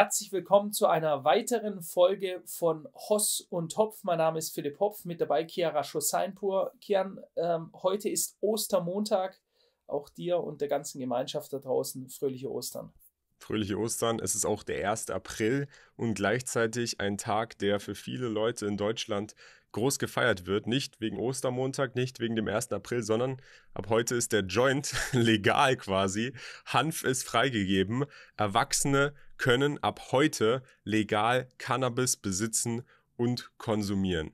Herzlich willkommen zu einer weiteren Folge von Hoss und Hopf. Mein Name ist Philipp Hopf, mit dabei Chiara Schosseinpur. Kian, ähm, heute ist Ostermontag. Auch dir und der ganzen Gemeinschaft da draußen fröhliche Ostern. Fröhliche Ostern. Es ist auch der 1. April und gleichzeitig ein Tag, der für viele Leute in Deutschland groß gefeiert wird. Nicht wegen Ostermontag, nicht wegen dem 1. April, sondern ab heute ist der Joint legal quasi. Hanf ist freigegeben. Erwachsene können ab heute legal Cannabis besitzen und konsumieren.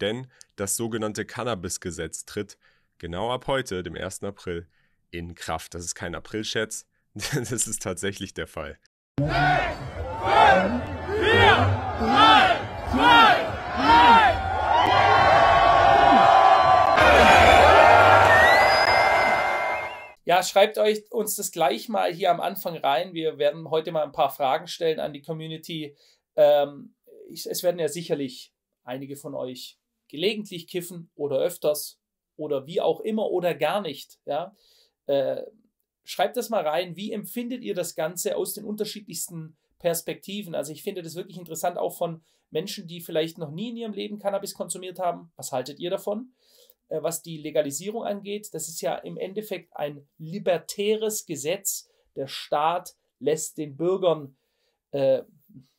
Denn das sogenannte Cannabis-Gesetz tritt genau ab heute, dem 1. April, in Kraft. Das ist kein Aprilscherz, das ist tatsächlich der Fall. Sechs, fünf, vier, drei, zwei, eins. Ja, schreibt euch uns das gleich mal hier am Anfang rein. Wir werden heute mal ein paar Fragen stellen an die Community. Ähm, ich, es werden ja sicherlich einige von euch gelegentlich kiffen oder öfters oder wie auch immer oder gar nicht. Ja? Äh, schreibt das mal rein. Wie empfindet ihr das Ganze aus den unterschiedlichsten Perspektiven? Also ich finde das wirklich interessant, auch von Menschen, die vielleicht noch nie in ihrem Leben Cannabis konsumiert haben. Was haltet ihr davon? Äh, was die Legalisierung angeht. Das ist ja im Endeffekt ein libertäres Gesetz. Der Staat lässt den Bürgern, äh,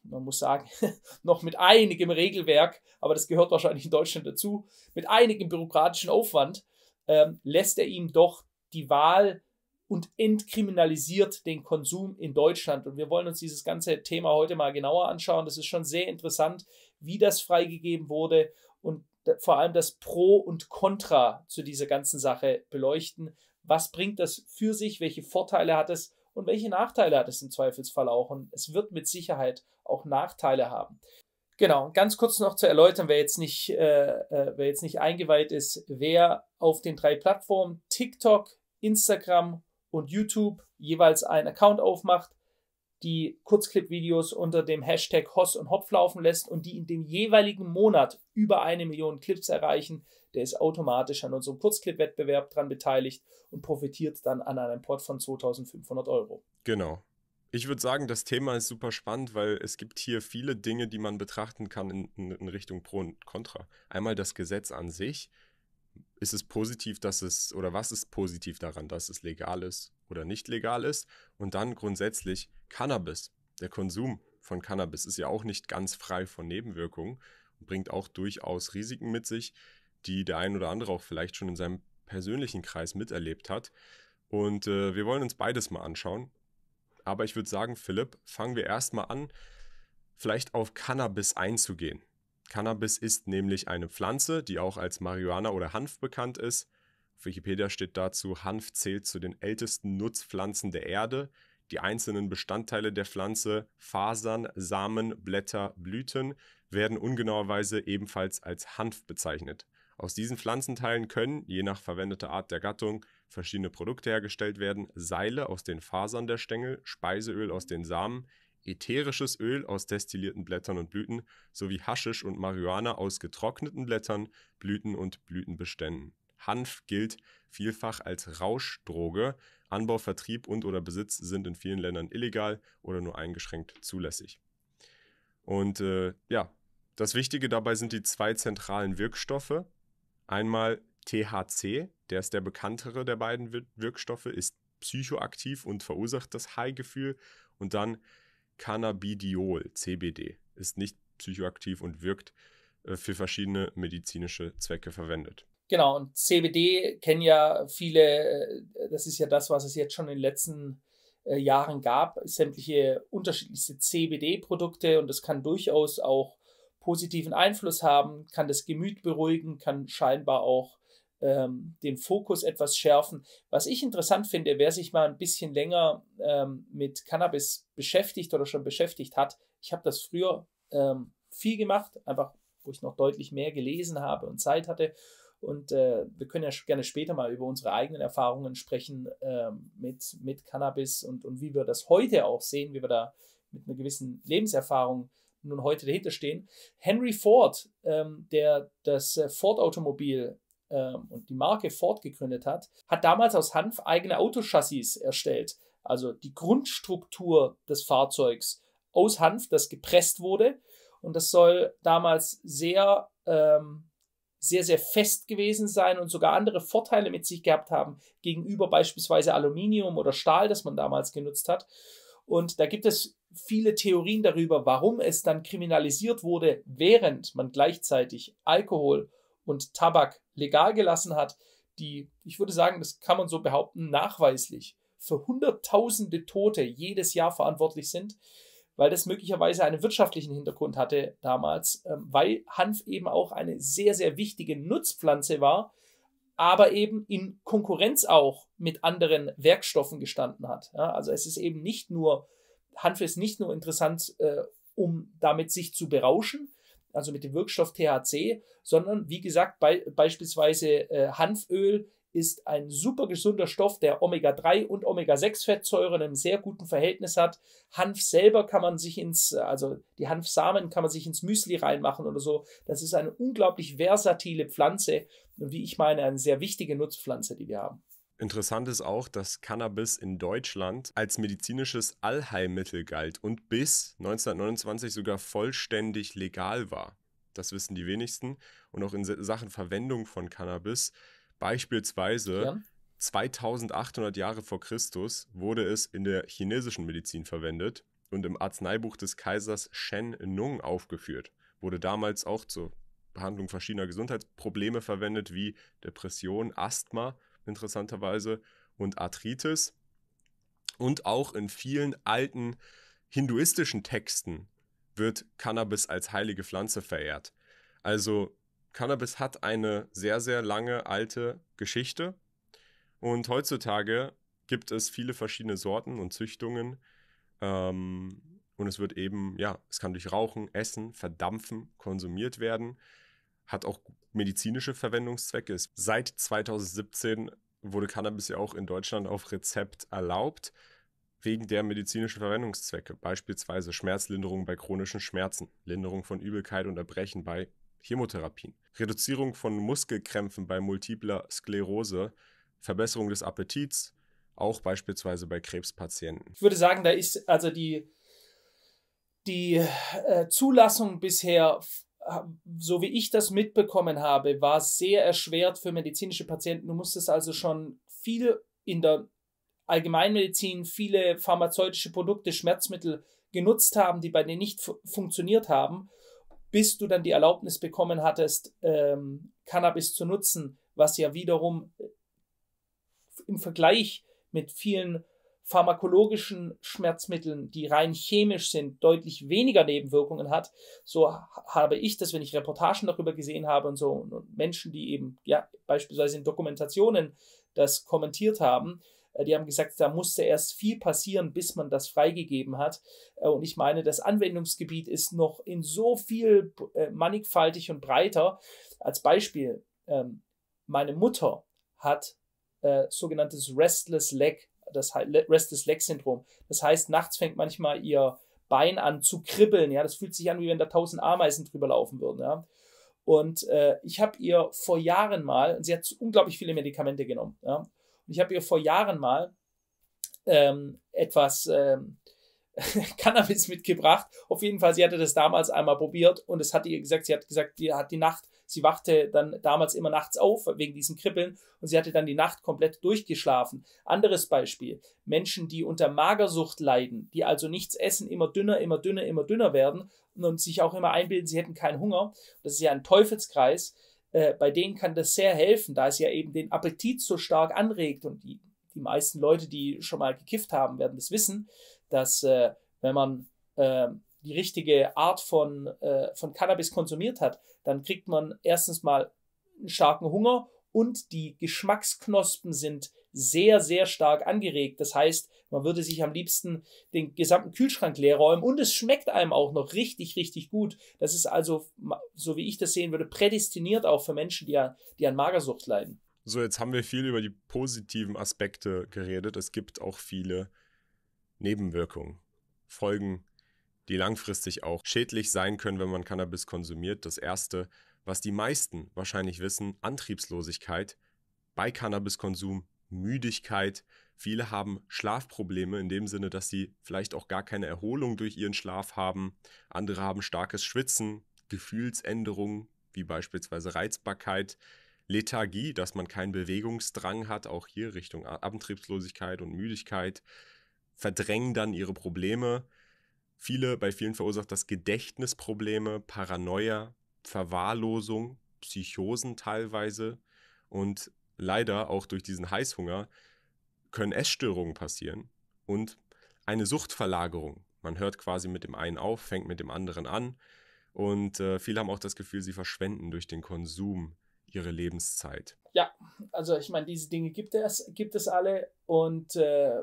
man muss sagen, noch mit einigem Regelwerk, aber das gehört wahrscheinlich in Deutschland dazu, mit einigem bürokratischen Aufwand, äh, lässt er ihm doch die Wahl und entkriminalisiert den Konsum in Deutschland. Und wir wollen uns dieses ganze Thema heute mal genauer anschauen. Das ist schon sehr interessant, wie das freigegeben wurde und vor allem das Pro und Contra zu dieser ganzen Sache beleuchten. Was bringt das für sich? Welche Vorteile hat es? Und welche Nachteile hat es im Zweifelsfall auch? Und es wird mit Sicherheit auch Nachteile haben. Genau, ganz kurz noch zu erläutern, wer jetzt nicht, äh, äh wer jetzt nicht eingeweiht ist, wer auf den drei Plattformen TikTok, Instagram und YouTube jeweils einen Account aufmacht, die Kurzclip-Videos unter dem Hashtag Hoss und Hopf laufen lässt und die in dem jeweiligen Monat über eine Million Clips erreichen, der ist automatisch an unserem Kurzclip-Wettbewerb dran beteiligt und profitiert dann an einem Port von 2500 Euro. Genau. Ich würde sagen, das Thema ist super spannend, weil es gibt hier viele Dinge, die man betrachten kann in, in, in Richtung Pro und Contra. Einmal das Gesetz an sich. Ist es positiv, dass es, oder was ist positiv daran, dass es legal ist? oder nicht legal ist. Und dann grundsätzlich Cannabis. Der Konsum von Cannabis ist ja auch nicht ganz frei von Nebenwirkungen und bringt auch durchaus Risiken mit sich, die der ein oder andere auch vielleicht schon in seinem persönlichen Kreis miterlebt hat. Und äh, wir wollen uns beides mal anschauen. Aber ich würde sagen, Philipp, fangen wir erstmal an, vielleicht auf Cannabis einzugehen. Cannabis ist nämlich eine Pflanze, die auch als Marihuana oder Hanf bekannt ist. Auf Wikipedia steht dazu, Hanf zählt zu den ältesten Nutzpflanzen der Erde. Die einzelnen Bestandteile der Pflanze, Fasern, Samen, Blätter, Blüten, werden ungenauerweise ebenfalls als Hanf bezeichnet. Aus diesen Pflanzenteilen können, je nach verwendeter Art der Gattung, verschiedene Produkte hergestellt werden, Seile aus den Fasern der Stängel, Speiseöl aus den Samen, ätherisches Öl aus destillierten Blättern und Blüten sowie Haschisch und Marihuana aus getrockneten Blättern, Blüten und Blütenbeständen. Hanf gilt vielfach als Rauschdroge. Anbau, Vertrieb und oder Besitz sind in vielen Ländern illegal oder nur eingeschränkt zulässig. Und äh, ja, das Wichtige dabei sind die zwei zentralen Wirkstoffe. Einmal THC, der ist der bekanntere der beiden Wirkstoffe, ist psychoaktiv und verursacht das High-Gefühl. Und dann Cannabidiol, CBD, ist nicht psychoaktiv und wirkt äh, für verschiedene medizinische Zwecke verwendet. Genau, und CBD kennen ja viele, äh, das ist ja das, was es jetzt schon in den letzten äh, Jahren gab, sämtliche unterschiedlichste CBD-Produkte und das kann durchaus auch positiven Einfluss haben, kann das Gemüt beruhigen, kann scheinbar auch ähm, den Fokus etwas schärfen. Was ich interessant finde, wer sich mal ein bisschen länger ähm, mit Cannabis beschäftigt oder schon beschäftigt hat, ich habe das früher ähm, viel gemacht, einfach wo ich noch deutlich mehr gelesen habe und Zeit hatte und äh, wir können ja gerne später mal über unsere eigenen Erfahrungen sprechen äh, mit, mit Cannabis und, und wie wir das heute auch sehen, wie wir da mit einer gewissen Lebenserfahrung nun heute dahinter stehen. Henry Ford, ähm, der das äh, Ford-Automobil ähm, und die Marke Ford gegründet hat, hat damals aus Hanf eigene Autochassis erstellt. Also die Grundstruktur des Fahrzeugs aus Hanf, das gepresst wurde. Und das soll damals sehr ähm, sehr, sehr fest gewesen sein und sogar andere Vorteile mit sich gehabt haben gegenüber beispielsweise Aluminium oder Stahl, das man damals genutzt hat. Und da gibt es viele Theorien darüber, warum es dann kriminalisiert wurde, während man gleichzeitig Alkohol und Tabak legal gelassen hat, die, ich würde sagen, das kann man so behaupten, nachweislich für Hunderttausende Tote jedes Jahr verantwortlich sind weil das möglicherweise einen wirtschaftlichen Hintergrund hatte damals, ähm, weil Hanf eben auch eine sehr, sehr wichtige Nutzpflanze war, aber eben in Konkurrenz auch mit anderen Werkstoffen gestanden hat. also es ist eben nicht nur, Hanf ist nicht nur interessant, äh, um damit sich zu berauschen, also mit dem Wirkstoff THC, sondern wie gesagt, bei, beispielsweise äh, Hanföl ist ein super gesunder Stoff, der Omega-3 und Omega-6-Fettsäuren im sehr guten Verhältnis hat. Hanf selber kann man sich ins, also die Hanfsamen kann man sich ins Müsli reinmachen oder so. Das ist eine unglaublich versatile Pflanze und wie ich meine, eine sehr wichtige Nutzpflanze, die wir haben. Interessant ist auch, dass Cannabis in Deutschland als medizinisches Allheilmittel galt und bis 1929 sogar vollständig legal war. Das wissen die wenigsten. Und auch in Sachen Verwendung von Cannabis Beispielsweise ja. 2800 Jahre vor Christus wurde es in der chinesischen Medizin verwendet und im Arzneibuch des Kaisers Shen Nung aufgeführt. Wurde damals auch zur Behandlung verschiedener Gesundheitsprobleme verwendet, wie Depression, Asthma interessanterweise und Arthritis. Und auch in vielen alten hinduistischen Texten wird Cannabis als heilige Pflanze verehrt. Also Cannabis hat eine sehr, sehr lange alte Geschichte. Und heutzutage gibt es viele verschiedene Sorten und Züchtungen. Ähm, und es wird eben, ja, es kann durch Rauchen, Essen, Verdampfen konsumiert werden. Hat auch medizinische Verwendungszwecke. Seit 2017 wurde Cannabis ja auch in Deutschland auf Rezept erlaubt, wegen der medizinischen Verwendungszwecke, beispielsweise Schmerzlinderung bei chronischen Schmerzen, Linderung von Übelkeit und Erbrechen bei Chemotherapien, Reduzierung von Muskelkrämpfen bei multipler Sklerose, Verbesserung des Appetits, auch beispielsweise bei Krebspatienten. Ich würde sagen, da ist also die, die äh, Zulassung bisher, äh, so wie ich das mitbekommen habe, war sehr erschwert für medizinische Patienten. Du musstest also schon viel in der Allgemeinmedizin, viele pharmazeutische Produkte, Schmerzmittel genutzt haben, die bei denen nicht funktioniert haben, bis du dann die Erlaubnis bekommen hattest, ähm, Cannabis zu nutzen, was ja wiederum äh, im Vergleich mit vielen pharmakologischen Schmerzmitteln, die rein chemisch sind, deutlich weniger Nebenwirkungen hat. So habe ich das, wenn ich Reportagen darüber gesehen habe und so und Menschen, die eben ja beispielsweise in Dokumentationen das kommentiert haben, äh, die haben gesagt, da musste erst viel passieren, bis man das freigegeben hat. Äh, und ich meine, das Anwendungsgebiet ist noch in so viel äh, mannigfaltig und breiter. Als Beispiel, ähm, meine Mutter hat sogenanntes Restless Leg, das Restless Leg Syndrom. Das heißt, nachts fängt manchmal ihr Bein an zu kribbeln. Ja, das fühlt sich an, wie wenn da tausend Ameisen drüber laufen würden. Ja. Und äh, ich habe ihr vor Jahren mal, und sie hat unglaublich viele Medikamente genommen. Ja ich habe ihr vor Jahren mal ähm, etwas ähm, Cannabis mitgebracht. Auf jeden Fall, sie hatte das damals einmal probiert und es hat ihr gesagt, sie hat gesagt, die hat die Nacht, sie wachte dann damals immer nachts auf wegen diesem Kribbeln und sie hatte dann die Nacht komplett durchgeschlafen. Anderes Beispiel, Menschen, die unter Magersucht leiden, die also nichts essen, immer dünner, immer dünner, immer dünner werden und sich auch immer einbilden, sie hätten keinen Hunger. Das ist ja ein Teufelskreis. Äh, bei denen kann das sehr helfen, da es ja eben den Appetit so stark anregt und die, die meisten Leute, die schon mal gekifft haben, werden das wissen, dass äh, wenn man äh, die richtige Art von, äh, von Cannabis konsumiert hat, dann kriegt man erstens mal einen starken Hunger und die Geschmacksknospen sind sehr, sehr stark angeregt. Das heißt, man würde sich am liebsten den gesamten Kühlschrank leer räumen und es schmeckt einem auch noch richtig, richtig gut. Das ist also, so wie ich das sehen würde, prädestiniert auch für Menschen, die, die an Magersucht leiden. So, jetzt haben wir viel über die positiven Aspekte geredet. Es gibt auch viele Nebenwirkungen, Folgen, die langfristig auch schädlich sein können, wenn man Cannabis konsumiert. Das erste, was die meisten wahrscheinlich wissen, Antriebslosigkeit bei Cannabiskonsum Müdigkeit. Viele haben Schlafprobleme in dem Sinne, dass sie vielleicht auch gar keine Erholung durch ihren Schlaf haben. Andere haben starkes Schwitzen, Gefühlsänderungen, wie beispielsweise Reizbarkeit, Lethargie, dass man keinen Bewegungsdrang hat, auch hier Richtung Antriebslosigkeit und Müdigkeit, verdrängen dann ihre Probleme. Viele, bei vielen verursacht das Gedächtnisprobleme, Paranoia, Verwahrlosung, Psychosen teilweise. Und leider auch durch diesen Heißhunger können Essstörungen passieren und eine Suchtverlagerung. Man hört quasi mit dem einen auf, fängt mit dem anderen an. Und äh, viele haben auch das Gefühl, sie verschwenden durch den Konsum ihre Lebenszeit. Ja, also ich meine, diese Dinge gibt es, gibt es alle und äh,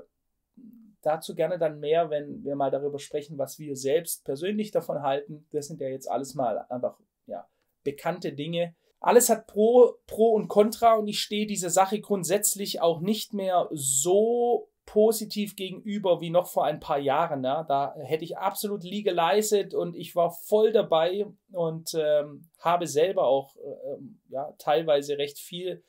dazu gerne dann mehr, wenn wir mal darüber sprechen, was wir selbst persönlich davon halten. Das sind ja jetzt alles mal einfach ja, bekannte Dinge, alles hat Pro, Pro und Contra und ich stehe dieser Sache grundsätzlich auch nicht mehr so positiv gegenüber wie noch vor ein paar Jahren. Ja. Da hätte ich absolut legalized und ich war voll dabei und ähm, habe selber auch ähm, ja, teilweise recht viel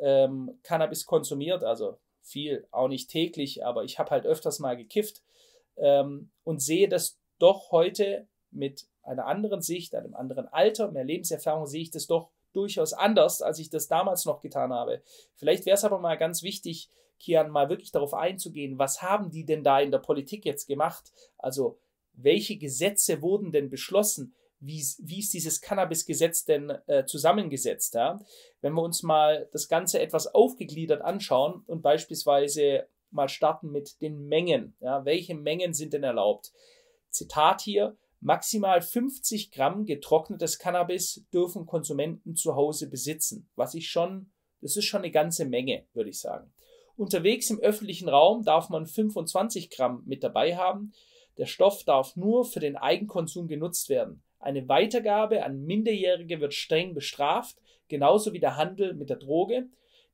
ähm, Cannabis konsumiert. Also viel, auch nicht täglich, aber ich habe halt öfters mal gekifft ähm, und sehe das doch heute mit einer anderen Sicht, einem anderen Alter, mehr Lebenserfahrung, sehe ich das doch durchaus anders, als ich das damals noch getan habe. Vielleicht wäre es aber mal ganz wichtig, Kian, mal wirklich darauf einzugehen, was haben die denn da in der Politik jetzt gemacht? Also, welche Gesetze wurden denn beschlossen? Wie, wie ist dieses Cannabis-Gesetz denn äh, zusammengesetzt? Ja? Wenn wir uns mal das Ganze etwas aufgegliedert anschauen und beispielsweise mal starten mit den Mengen. Ja? Welche Mengen sind denn erlaubt? Zitat hier, Maximal 50 Gramm getrocknetes Cannabis dürfen Konsumenten zu Hause besitzen, was ich schon, das ist schon eine ganze Menge, würde ich sagen. Unterwegs im öffentlichen Raum darf man 25 Gramm mit dabei haben. Der Stoff darf nur für den Eigenkonsum genutzt werden. Eine Weitergabe an Minderjährige wird streng bestraft, genauso wie der Handel mit der Droge.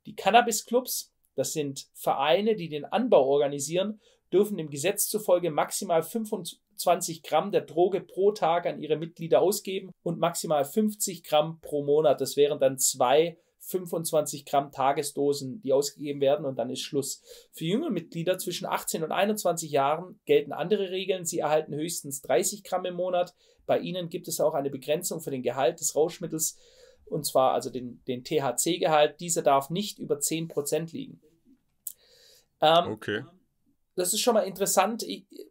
Die Cannabis-Clubs, das sind Vereine, die den Anbau organisieren, dürfen dem Gesetz zufolge maximal 25 20 Gramm der Droge pro Tag an ihre Mitglieder ausgeben und maximal 50 Gramm pro Monat. Das wären dann zwei 25 Gramm Tagesdosen, die ausgegeben werden und dann ist Schluss. Für junge Mitglieder zwischen 18 und 21 Jahren gelten andere Regeln. Sie erhalten höchstens 30 Gramm im Monat. Bei ihnen gibt es auch eine Begrenzung für den Gehalt des Rauschmittels und zwar also den, den THC-Gehalt. Dieser darf nicht über 10 Prozent liegen. Ähm, okay das ist schon mal interessant.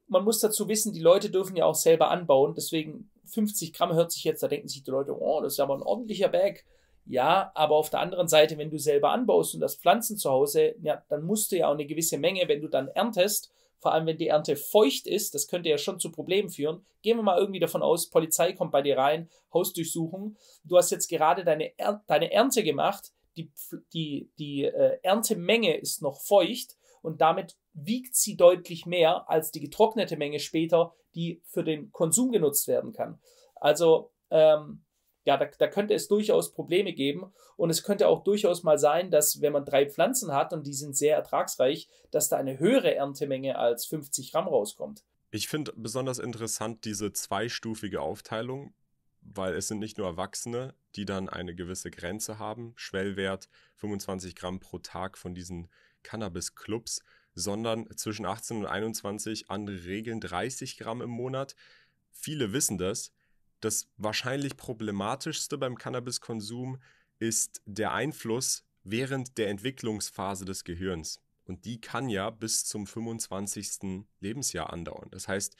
Man muss dazu wissen, die Leute dürfen ja auch selber anbauen. Deswegen 50 Gramm hört sich jetzt, da denken sich die Leute, oh, das ist ja mal ein ordentlicher Bag. Ja, aber auf der anderen Seite, wenn du selber anbaust und das Pflanzen zu Hause, ja, dann musst du ja auch eine gewisse Menge, wenn du dann erntest, vor allem wenn die Ernte feucht ist, das könnte ja schon zu Problemen führen. Gehen wir mal irgendwie davon aus, Polizei kommt bei dir rein, Hausdurchsuchung. Du hast jetzt gerade deine, er deine Ernte gemacht, die, die, die äh, Erntemenge ist noch feucht und damit wiegt sie deutlich mehr als die getrocknete Menge später, die für den Konsum genutzt werden kann. Also ähm, ja, da, da, könnte es durchaus Probleme geben. Und es könnte auch durchaus mal sein, dass wenn man drei Pflanzen hat und die sind sehr ertragsreich, dass da eine höhere Erntemenge als 50 Gramm rauskommt. Ich finde besonders interessant diese zweistufige Aufteilung, weil es sind nicht nur Erwachsene, die dann eine gewisse Grenze haben, Schwellwert 25 Gramm pro Tag von diesen Cannabis-Clubs, sondern zwischen 18 und 21 andere Regeln 30 Gramm im Monat. Viele wissen das. Das wahrscheinlich problematischste beim Cannabiskonsum ist der Einfluss während der Entwicklungsphase des Gehirns. Und die kann ja bis zum 25. Lebensjahr andauern. Das heißt,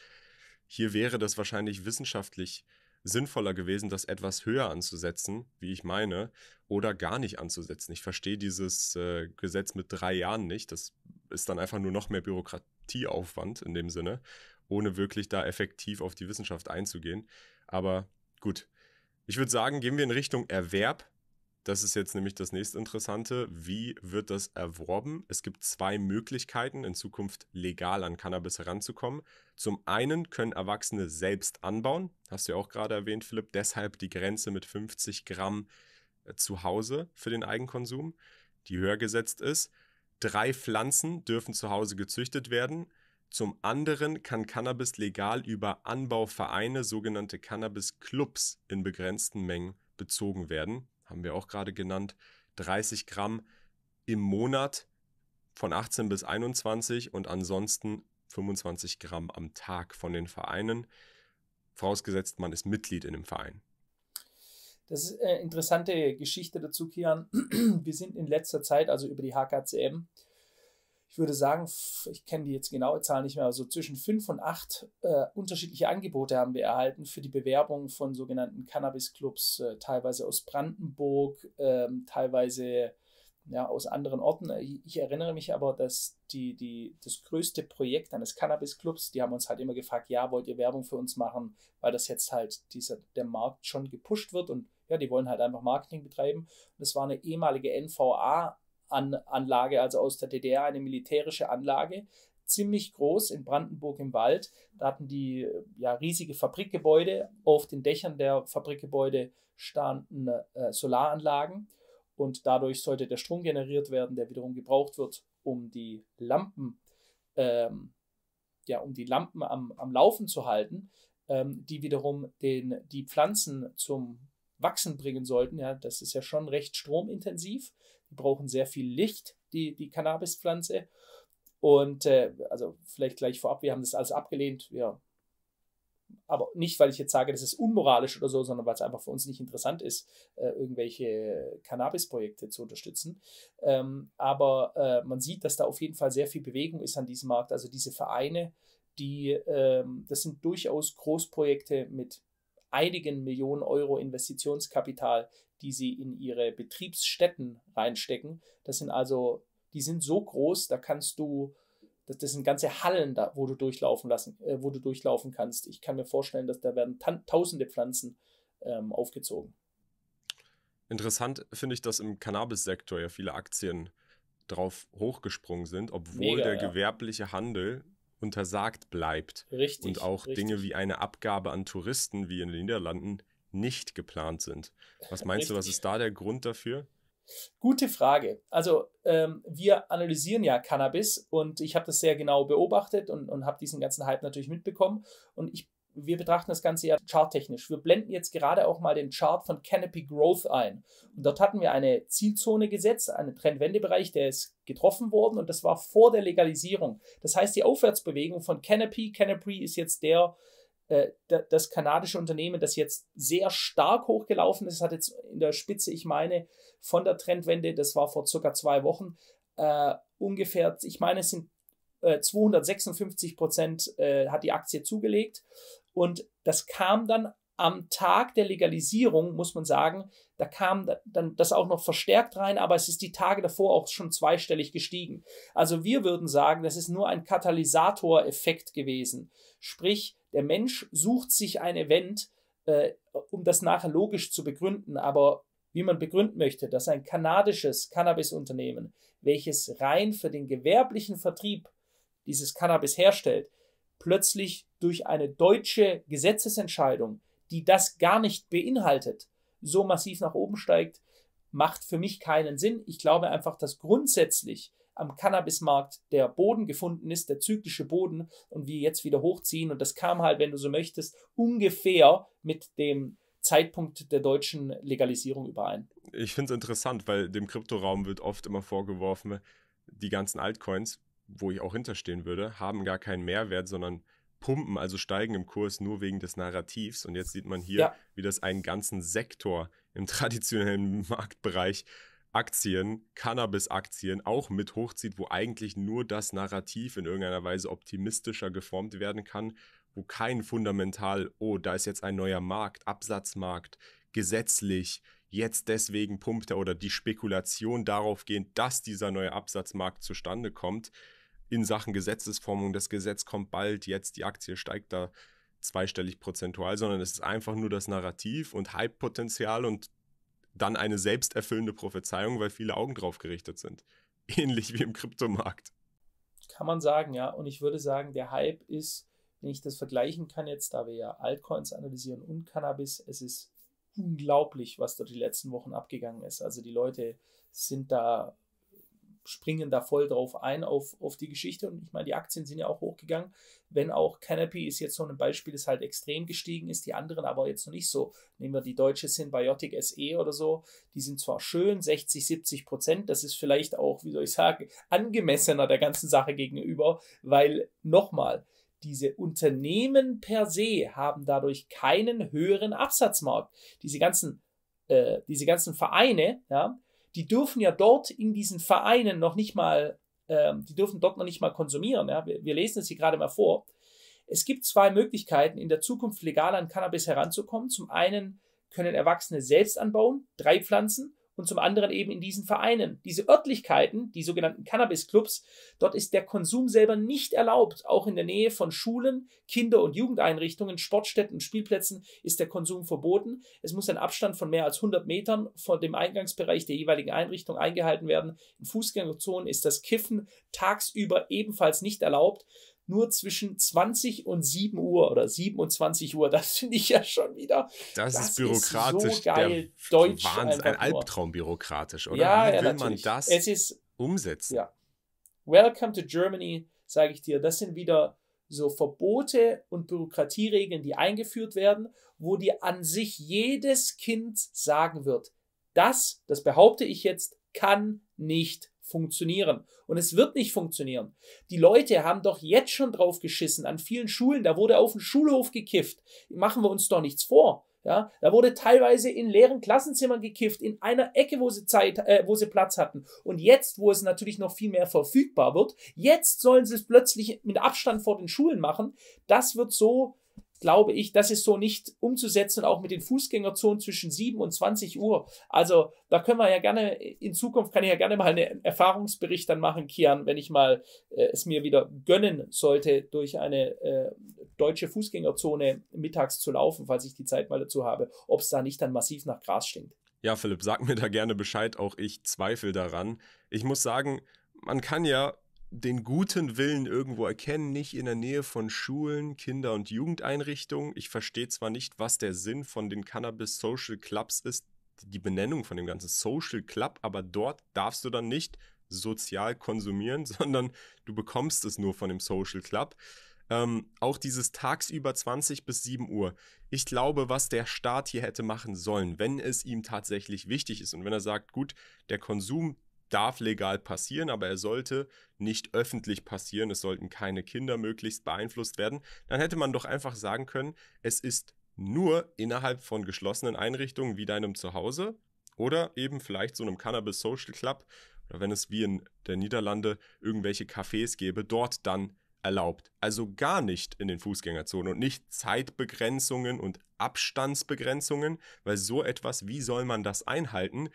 hier wäre das wahrscheinlich wissenschaftlich sinnvoller gewesen, das etwas höher anzusetzen, wie ich meine, oder gar nicht anzusetzen. Ich verstehe dieses äh, Gesetz mit drei Jahren nicht. Das ist dann einfach nur noch mehr Bürokratieaufwand in dem Sinne, ohne wirklich da effektiv auf die Wissenschaft einzugehen. Aber gut, ich würde sagen, gehen wir in Richtung Erwerb. Das ist jetzt nämlich das nächste Interessante. Wie wird das erworben? Es gibt zwei Möglichkeiten, in Zukunft legal an Cannabis heranzukommen. Zum einen können Erwachsene selbst anbauen. Hast du ja auch gerade erwähnt, Philipp. Deshalb die Grenze mit 50 Gramm äh, zu Hause für den Eigenkonsum, die höher gesetzt ist drei Pflanzen dürfen zu Hause gezüchtet werden. Zum anderen kann Cannabis legal über Anbauvereine, sogenannte Cannabis-Clubs, in begrenzten Mengen bezogen werden. Haben wir auch gerade genannt. 30 Gramm im Monat von 18 bis 21 und ansonsten 25 Gramm am Tag von den Vereinen, vorausgesetzt man ist Mitglied in dem Verein. Das ist eine interessante Geschichte dazu, Kian. Wir sind in letzter Zeit, also über die HKCM, ich würde sagen, ich kenne die jetzt genaue Zahl nicht mehr, also zwischen fünf und acht äh, unterschiedliche Angebote haben wir erhalten für die Bewerbung von sogenannten Cannabis-Clubs, äh, teilweise aus Brandenburg, äh, teilweise ja, aus anderen Orten. Äh, ich, erinnere mich aber, dass die, die, das größte Projekt eines Cannabis-Clubs, die haben uns halt immer gefragt, ja, wollt ihr Werbung für uns machen, weil das jetzt halt dieser, der Markt schon gepusht wird und ja, die wollen halt einfach Marketing betreiben. das war eine ehemalige NVA-Anlage, also aus der DDR, eine militärische Anlage, ziemlich groß in Brandenburg im Wald. Da hatten die ja, riesige Fabrikgebäude. Auf den Dächern der Fabrikgebäude standen äh, Solaranlagen und dadurch sollte der Strom generiert werden, der wiederum gebraucht wird, um die Lampen, ähm, ja, um die Lampen am, am Laufen zu halten, ähm, die wiederum den, die Pflanzen zum wachsen bringen sollten. Ja, das ist ja schon recht stromintensiv. Die brauchen sehr viel Licht, die, die Cannabispflanze. Und äh, also vielleicht gleich vorab, wir haben das alles abgelehnt. Ja. Aber nicht, weil ich jetzt sage, das ist unmoralisch oder so, sondern weil es einfach für uns nicht interessant ist, äh, irgendwelche Cannabis-Projekte zu unterstützen. Ähm, aber äh, man sieht, dass da auf jeden Fall sehr viel Bewegung ist an diesem Markt. Also diese Vereine, die, ähm, das sind durchaus Großprojekte mit einigen Millionen Euro Investitionskapital, die sie in ihre Betriebsstätten reinstecken. Das sind also, die sind so groß, da kannst du, das, das sind ganze Hallen da, wo du durchlaufen lassen, äh, wo du durchlaufen kannst. Ich kann mir vorstellen, dass da werden tausende Pflanzen ähm, aufgezogen. Interessant finde ich, dass im Cannabis-Sektor ja viele Aktien drauf hochgesprungen sind, obwohl Mega, der ja. gewerbliche Handel untersagt bleibt. Richtig. Und auch richtig. Dinge wie eine Abgabe an Touristen wie in den Niederlanden nicht geplant sind. Was meinst richtig. du, was ist da der Grund dafür? Gute Frage. Also ähm, wir analysieren ja Cannabis und ich habe das sehr genau beobachtet und, und habe diesen ganzen Hype natürlich mitbekommen. Und ich wir betrachten das Ganze ja charttechnisch. Wir blenden jetzt gerade auch mal den Chart von Canopy Growth ein. Und dort hatten wir eine Zielzone gesetzt, einen Trendwendebereich, der ist getroffen worden und das war vor der Legalisierung. Das heißt, die Aufwärtsbewegung von Canopy, Canopy ist jetzt der, äh, das kanadische Unternehmen, das jetzt sehr stark hochgelaufen ist, hat jetzt in der Spitze, ich meine, von der Trendwende, das war vor circa zwei Wochen, äh, ungefähr, ich meine, es sind 256 äh, Prozent äh, hat die Aktie zugelegt und das kam dann am Tag der Legalisierung, muss man sagen, da kam dann das auch noch verstärkt rein, aber es ist die Tage davor auch schon zweistellig gestiegen. Also wir würden sagen, das ist nur ein Katalysatoreffekt gewesen. Sprich, der Mensch sucht sich ein Event, äh, um das nachher logisch zu begründen, aber wie man begründen möchte, dass ein kanadisches Cannabisunternehmen, welches rein für den gewerblichen Vertrieb dieses Cannabis herstellt, plötzlich durch eine deutsche Gesetzesentscheidung, die das gar nicht beinhaltet, so massiv nach oben steigt, macht für mich keinen Sinn. Ich glaube einfach, dass grundsätzlich am Cannabismarkt der Boden gefunden ist, der zyklische Boden und wir jetzt wieder hochziehen. Und das kam halt, wenn du so möchtest, ungefähr mit dem Zeitpunkt der deutschen Legalisierung überein. Ich finde es interessant, weil dem Kryptoraum wird oft immer vorgeworfen, die ganzen Altcoins, wo ich auch hinterstehen würde, haben gar keinen Mehrwert, sondern pumpen, also steigen im Kurs nur wegen des Narrativs. Und jetzt sieht man hier, ja. wie das einen ganzen Sektor im traditionellen Marktbereich Aktien, Cannabis-Aktien auch mit hochzieht, wo eigentlich nur das Narrativ in irgendeiner Weise optimistischer geformt werden kann, wo kein fundamental, oh, da ist jetzt ein neuer Markt, Absatzmarkt, gesetzlich, jetzt deswegen pumpt er oder die Spekulation darauf gehend, dass dieser neue Absatzmarkt zustande kommt, in Sachen Gesetzesformung, das Gesetz kommt bald, jetzt die Aktie steigt da zweistellig prozentual, sondern es ist einfach nur das Narrativ und Hype-Potenzial und dann eine selbsterfüllende Prophezeiung, weil viele Augen drauf gerichtet sind. Ähnlich wie im Kryptomarkt. Kann man sagen, ja. Und ich würde sagen, der Hype ist, wenn ich das vergleichen kann jetzt, da wir ja Altcoins analysieren und Cannabis, es ist unglaublich, was dort die letzten Wochen abgegangen ist. Also die Leute sind da springen da voll drauf ein, auf, auf die Geschichte. Und ich meine, die Aktien sind ja auch hochgegangen. Wenn auch Canopy ist jetzt so ein Beispiel, das halt extrem gestiegen ist, die anderen aber jetzt noch nicht so. Nehmen wir die deutsche Symbiotic SE oder so, die sind zwar schön, 60, 70 Prozent, das ist vielleicht auch, wie soll ich sagen, angemessener der ganzen Sache gegenüber, weil nochmal, diese Unternehmen per se haben dadurch keinen höheren Absatzmarkt. Diese ganzen, äh, diese ganzen Vereine, ja, die dürfen ja dort in diesen Vereinen noch nicht mal, ähm, die dürfen dort noch nicht mal konsumieren. Ja? Wir, wir lesen es hier gerade mal vor. Es gibt zwei Möglichkeiten, in der Zukunft legal an Cannabis heranzukommen. Zum einen können Erwachsene selbst anbauen, drei Pflanzen, und zum anderen eben in diesen Vereinen. Diese Örtlichkeiten, die sogenannten Cannabis-Clubs, dort ist der Konsum selber nicht erlaubt. Auch in der Nähe von Schulen, Kinder- und Jugendeinrichtungen, Sportstätten und Spielplätzen ist der Konsum verboten. Es muss ein Abstand von mehr als 100 Metern von dem Eingangsbereich der jeweiligen Einrichtung eingehalten werden. In Fußgängerzonen ist das Kiffen tagsüber ebenfalls nicht erlaubt nur zwischen 20 und 7 Uhr oder 27 Uhr. Das finde ich ja schon wieder. Das, das ist bürokratisch. Ist so geil, der Wahnsinn, ein Albtraum bürokratisch, oder? Ja, Wie will ja, man das ist, umsetzen? Ja. Welcome to Germany, sage ich dir. Das sind wieder so Verbote und Bürokratieregeln, die eingeführt werden, wo dir an sich jedes Kind sagen wird, das, das behaupte ich jetzt, kann nicht funktionieren. Und es wird nicht funktionieren. Die Leute haben doch jetzt schon drauf geschissen an vielen Schulen. Da wurde auf dem Schulhof gekifft. Machen wir uns doch nichts vor. Ja, da wurde teilweise in leeren Klassenzimmern gekifft, in einer Ecke, wo sie Zeit, äh, wo sie Platz hatten. Und jetzt, wo es natürlich noch viel mehr verfügbar wird, jetzt sollen sie es plötzlich mit Abstand vor den Schulen machen. Das wird so glaube ich, das ist so nicht umzusetzen, auch mit den Fußgängerzonen zwischen 7 und 20 Uhr. Also da können wir ja gerne, in Zukunft kann ich ja gerne mal einen Erfahrungsbericht dann machen, Kian, wenn ich mal äh, es mir wieder gönnen sollte, durch eine äh, deutsche Fußgängerzone mittags zu laufen, falls ich die Zeit mal dazu habe, ob es da nicht dann massiv nach Gras stinkt. Ja, Philipp, sag mir da gerne Bescheid, auch ich zweifle daran. Ich muss sagen, man kann ja den guten Willen irgendwo erkennen, nicht in der Nähe von Schulen, Kinder- und Jugendeinrichtungen. Ich verstehe zwar nicht, was der Sinn von den Cannabis Social Clubs ist, die Benennung von dem ganzen Social Club, aber dort darfst du dann nicht sozial konsumieren, sondern du bekommst es nur von dem Social Club. Ähm, auch dieses tagsüber 20 bis 7 Uhr. Ich glaube, was der Staat hier hätte machen sollen, wenn es ihm tatsächlich wichtig ist und wenn er sagt, gut, der Konsum darf legal passieren, aber er sollte nicht öffentlich passieren. Es sollten keine Kinder möglichst beeinflusst werden. Dann hätte man doch einfach sagen können, es ist nur innerhalb von geschlossenen Einrichtungen wie deinem Zuhause oder eben vielleicht so einem Cannabis Social Club oder wenn es wie in der Niederlande irgendwelche Cafés gäbe, dort dann erlaubt. Also gar nicht in den Fußgängerzonen und nicht Zeitbegrenzungen und Abstandsbegrenzungen, weil so etwas, wie soll man das einhalten?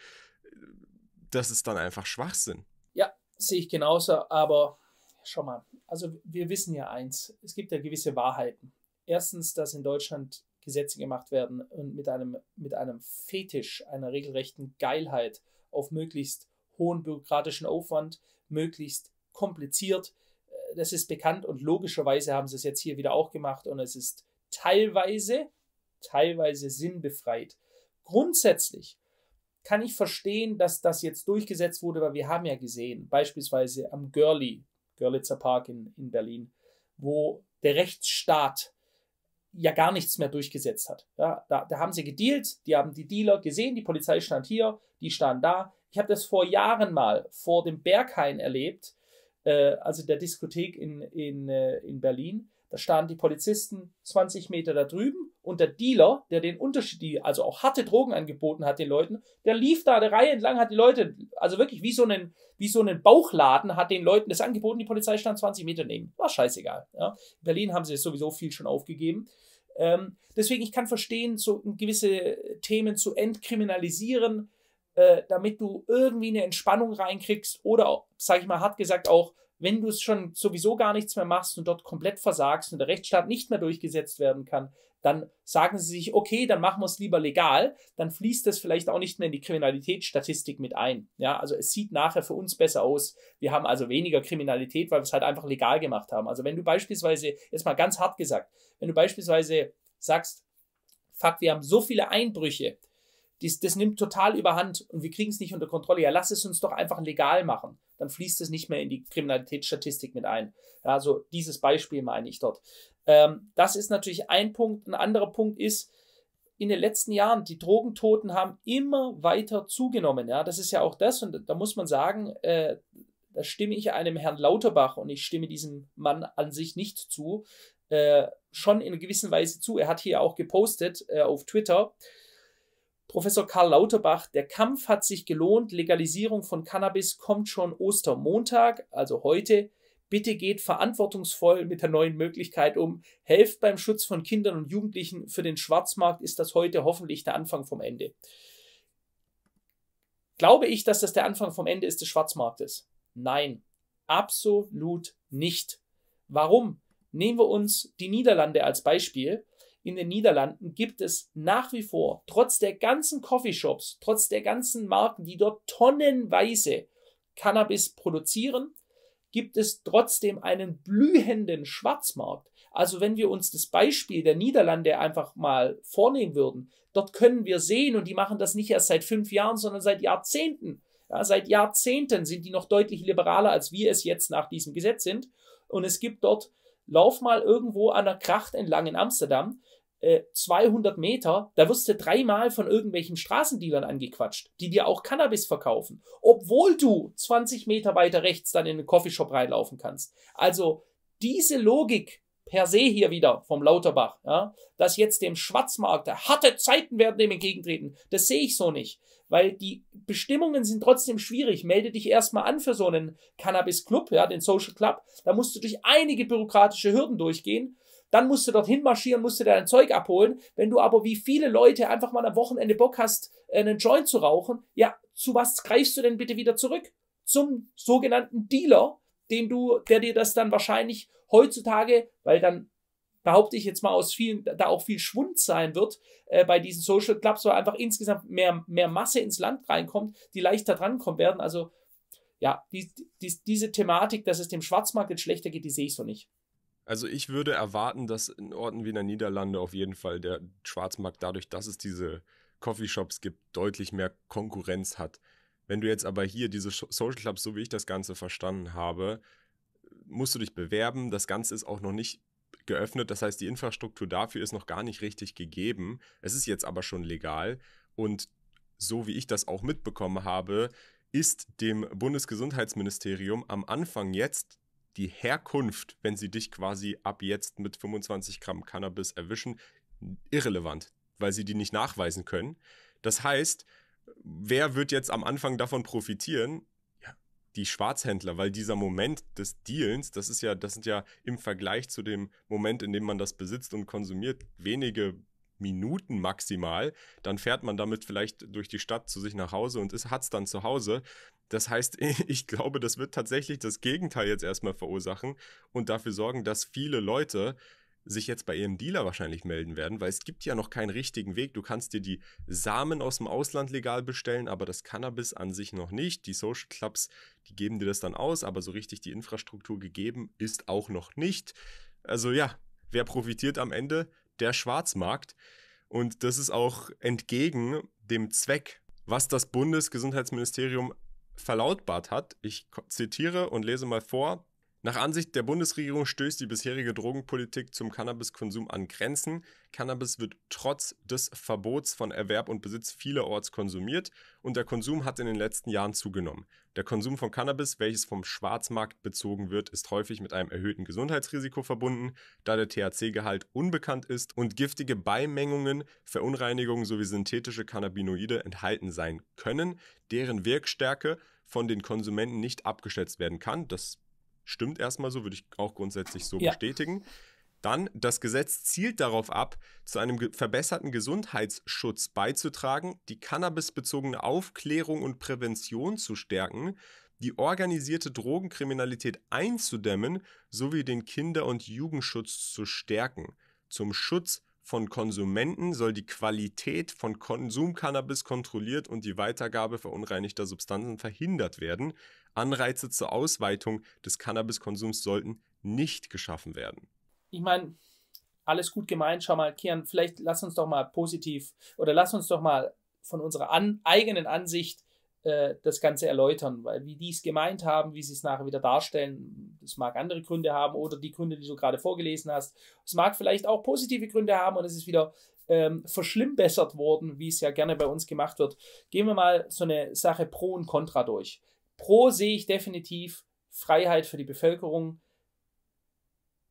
das ist dann einfach Schwachsinn. Ja, sehe ich genauso, aber schau mal, also wir wissen ja eins, es gibt ja gewisse Wahrheiten. Erstens, dass in Deutschland Gesetze gemacht werden und mit einem, mit einem Fetisch, einer regelrechten Geilheit auf möglichst hohen bürokratischen Aufwand, möglichst kompliziert. Äh, das ist bekannt und logischerweise haben sie es jetzt hier wieder auch gemacht und es ist teilweise, teilweise sinnbefreit. Grundsätzlich kann ich verstehen, dass das jetzt durchgesetzt wurde, weil wir haben ja gesehen, beispielsweise am Görli, Görlitzer Park in, in Berlin, wo der Rechtsstaat ja gar nichts mehr durchgesetzt hat. Ja, da, da haben sie gedealt, die haben die Dealer gesehen, die Polizei stand hier, die standen da. Ich habe das vor Jahren mal vor dem Berghain erlebt, äh, also der Diskothek in, in, äh, in Berlin. Da standen die Polizisten 20 Meter da drüben und der Dealer, der den Unterschied, die also auch harte Drogen angeboten hat den Leuten, der lief da der Reihe entlang, hat die Leute, also wirklich wie so einen, wie so einen Bauchladen, hat den Leuten das angeboten, die Polizei stand 20 Meter neben. War scheißegal. Ja. In Berlin haben sie es sowieso viel schon aufgegeben. Ähm, deswegen, ich kann verstehen, so gewisse Themen zu entkriminalisieren, äh, damit du irgendwie eine Entspannung reinkriegst oder, sag ich mal, hart gesagt, auch wenn du es schon sowieso gar nichts mehr machst und dort komplett versagst und der Rechtsstaat nicht mehr durchgesetzt werden kann, dann sagen sie sich, okay, dann machen wir es lieber legal, dann fließt das vielleicht auch nicht mehr in die Kriminalitätsstatistik mit ein. Ja, also es sieht nachher für uns besser aus. Wir haben also weniger Kriminalität, weil wir es halt einfach legal gemacht haben. Also wenn du beispielsweise, jetzt mal ganz hart gesagt, wenn du beispielsweise sagst, fuck, wir haben so viele Einbrüche, dies, das nimmt total überhand und wir kriegen es nicht unter Kontrolle. Ja, lass es uns doch einfach legal machen. Dann fließt es nicht mehr in die Kriminalitätsstatistik mit ein. Also dieses Beispiel meine ich dort. Ähm, das ist natürlich ein Punkt. Ein anderer Punkt ist, in den letzten Jahren, die Drogentoten haben immer weiter zugenommen. Ja, das ist ja auch das, und da muss man sagen, äh, da stimme ich einem Herrn Lauterbach und ich stimme diesem Mann an sich nicht zu, äh, schon in gewisser Weise zu. Er hat hier auch gepostet äh, auf Twitter, Professor Karl Lauterbach, der Kampf hat sich gelohnt, Legalisierung von Cannabis kommt schon Ostermontag, also heute. Bitte geht verantwortungsvoll mit der neuen Möglichkeit um. Helft beim Schutz von Kindern und Jugendlichen. Für den Schwarzmarkt ist das heute hoffentlich der Anfang vom Ende. Glaube ich, dass das der Anfang vom Ende ist des Schwarzmarktes? Nein, absolut nicht. Warum? Nehmen wir uns die Niederlande als Beispiel in den Niederlanden gibt es nach wie vor, trotz der ganzen Coffeeshops, trotz der ganzen Marken, die dort tonnenweise Cannabis produzieren, gibt es trotzdem einen blühenden Schwarzmarkt. Also wenn wir uns das Beispiel der Niederlande einfach mal vornehmen würden, dort können wir sehen, und die machen das nicht erst seit fünf Jahren, sondern seit Jahrzehnten. Ja, seit Jahrzehnten sind die noch deutlich liberaler, als wir es jetzt nach diesem Gesetz sind. Und es gibt dort, lauf mal irgendwo an der Kracht entlang in Amsterdam, 200 äh, Meter, da wirst du dreimal von irgendwelchen Straßendealern angequatscht, die dir auch Cannabis verkaufen, obwohl du 20 Meter weiter rechts dann in den Coffeeshop reinlaufen kannst. Also diese Logik per se hier wieder vom Lauterbach, ja, dass jetzt dem Schwarzmarkt harte Zeiten werden dem entgegentreten, das sehe ich so nicht, weil die Bestimmungen sind trotzdem schwierig. Melde dich erstmal an für so einen Cannabis Club, ja, den Social Club, da musst du durch einige bürokratische Hürden durchgehen dann musst du dorthin marschieren, musst du dein Zeug abholen. Wenn du aber wie viele Leute einfach mal am Wochenende Bock hast, äh, einen Joint zu rauchen, ja, zu was greifst du denn bitte wieder zurück? Zum sogenannten Dealer, dem du, der dir das dann wahrscheinlich heutzutage, weil dann behaupte ich jetzt mal aus vielen, da auch viel Schwund sein wird äh, bei diesen Social Clubs, weil einfach insgesamt mehr, mehr Masse ins Land reinkommt, die leichter drankommen werden. Also ja, die, die, diese Thematik, dass es dem Schwarzmarkt jetzt schlechter geht, die sehe ich so nicht. Also ich würde erwarten, dass in Orten wie in der Niederlande auf jeden Fall der Schwarzmarkt dadurch, dass es diese Coffeeshops gibt, deutlich mehr Konkurrenz hat. Wenn du jetzt aber hier diese Social Clubs, so wie ich das Ganze verstanden habe, musst du dich bewerben. Das Ganze ist auch noch nicht geöffnet. Das heißt, die Infrastruktur dafür ist noch gar nicht richtig gegeben. Es ist jetzt aber schon legal. Und so wie ich das auch mitbekommen habe, ist dem Bundesgesundheitsministerium am Anfang jetzt die Herkunft, wenn sie dich quasi ab jetzt mit 25 Gramm Cannabis erwischen, irrelevant, weil sie die nicht nachweisen können. Das heißt, wer wird jetzt am Anfang davon profitieren? Ja, die Schwarzhändler, weil dieser Moment des Dealens, das ist ja, das sind ja im Vergleich zu dem Moment, in dem man das besitzt und konsumiert, wenige Minuten maximal. Dann fährt man damit vielleicht durch die Stadt zu sich nach Hause und hat es dann zu Hause. Das heißt, ich glaube, das wird tatsächlich das Gegenteil jetzt erstmal verursachen und dafür sorgen, dass viele Leute sich jetzt bei ihrem Dealer wahrscheinlich melden werden, weil es gibt ja noch keinen richtigen Weg. Du kannst dir die Samen aus dem Ausland legal bestellen, aber das Cannabis an sich noch nicht. Die Social Clubs, die geben dir das dann aus, aber so richtig die Infrastruktur gegeben ist auch noch nicht. Also ja, wer profitiert am Ende? Der Schwarzmarkt. Und das ist auch entgegen dem Zweck, was das Bundesgesundheitsministerium verlautbart hat. Ich zitiere und lese mal vor. Nach Ansicht der Bundesregierung stößt die bisherige Drogenpolitik zum Cannabiskonsum an Grenzen. Cannabis wird trotz des Verbots von Erwerb und Besitz vielerorts konsumiert und der Konsum hat in den letzten Jahren zugenommen. Der Konsum von Cannabis, welches vom Schwarzmarkt bezogen wird, ist häufig mit einem erhöhten Gesundheitsrisiko verbunden, da der THC-Gehalt unbekannt ist und giftige Beimengungen, Verunreinigungen sowie synthetische Cannabinoide enthalten sein können, deren Wirkstärke von den Konsumenten nicht abgeschätzt werden kann. Das Stimmt erstmal so, würde ich auch grundsätzlich so ja. bestätigen. Dann, das Gesetz zielt darauf ab, zu einem ge verbesserten Gesundheitsschutz beizutragen, die cannabisbezogene Aufklärung und Prävention zu stärken, die organisierte Drogenkriminalität einzudämmen sowie den Kinder- und Jugendschutz zu stärken. Zum Schutz von Konsumenten soll die Qualität von Konsumcannabis kontrolliert und die Weitergabe verunreinigter Substanzen verhindert werden. Anreize zur Ausweitung des Cannabiskonsums sollten nicht geschaffen werden. Ich meine, alles gut gemeint, schau mal, Kian, vielleicht lass uns doch mal positiv oder lass uns doch mal von unserer an, eigenen Ansicht äh, das Ganze erläutern, weil wie die es gemeint haben, wie sie es nachher wieder darstellen, das mag andere Gründe haben oder die Gründe, die du gerade vorgelesen hast, es mag vielleicht auch positive Gründe haben und es ist wieder ähm, verschlimmbessert worden, wie es ja gerne bei uns gemacht wird. Gehen wir mal so eine Sache pro und contra durch. Pro sehe ich definitiv Freiheit für die Bevölkerung,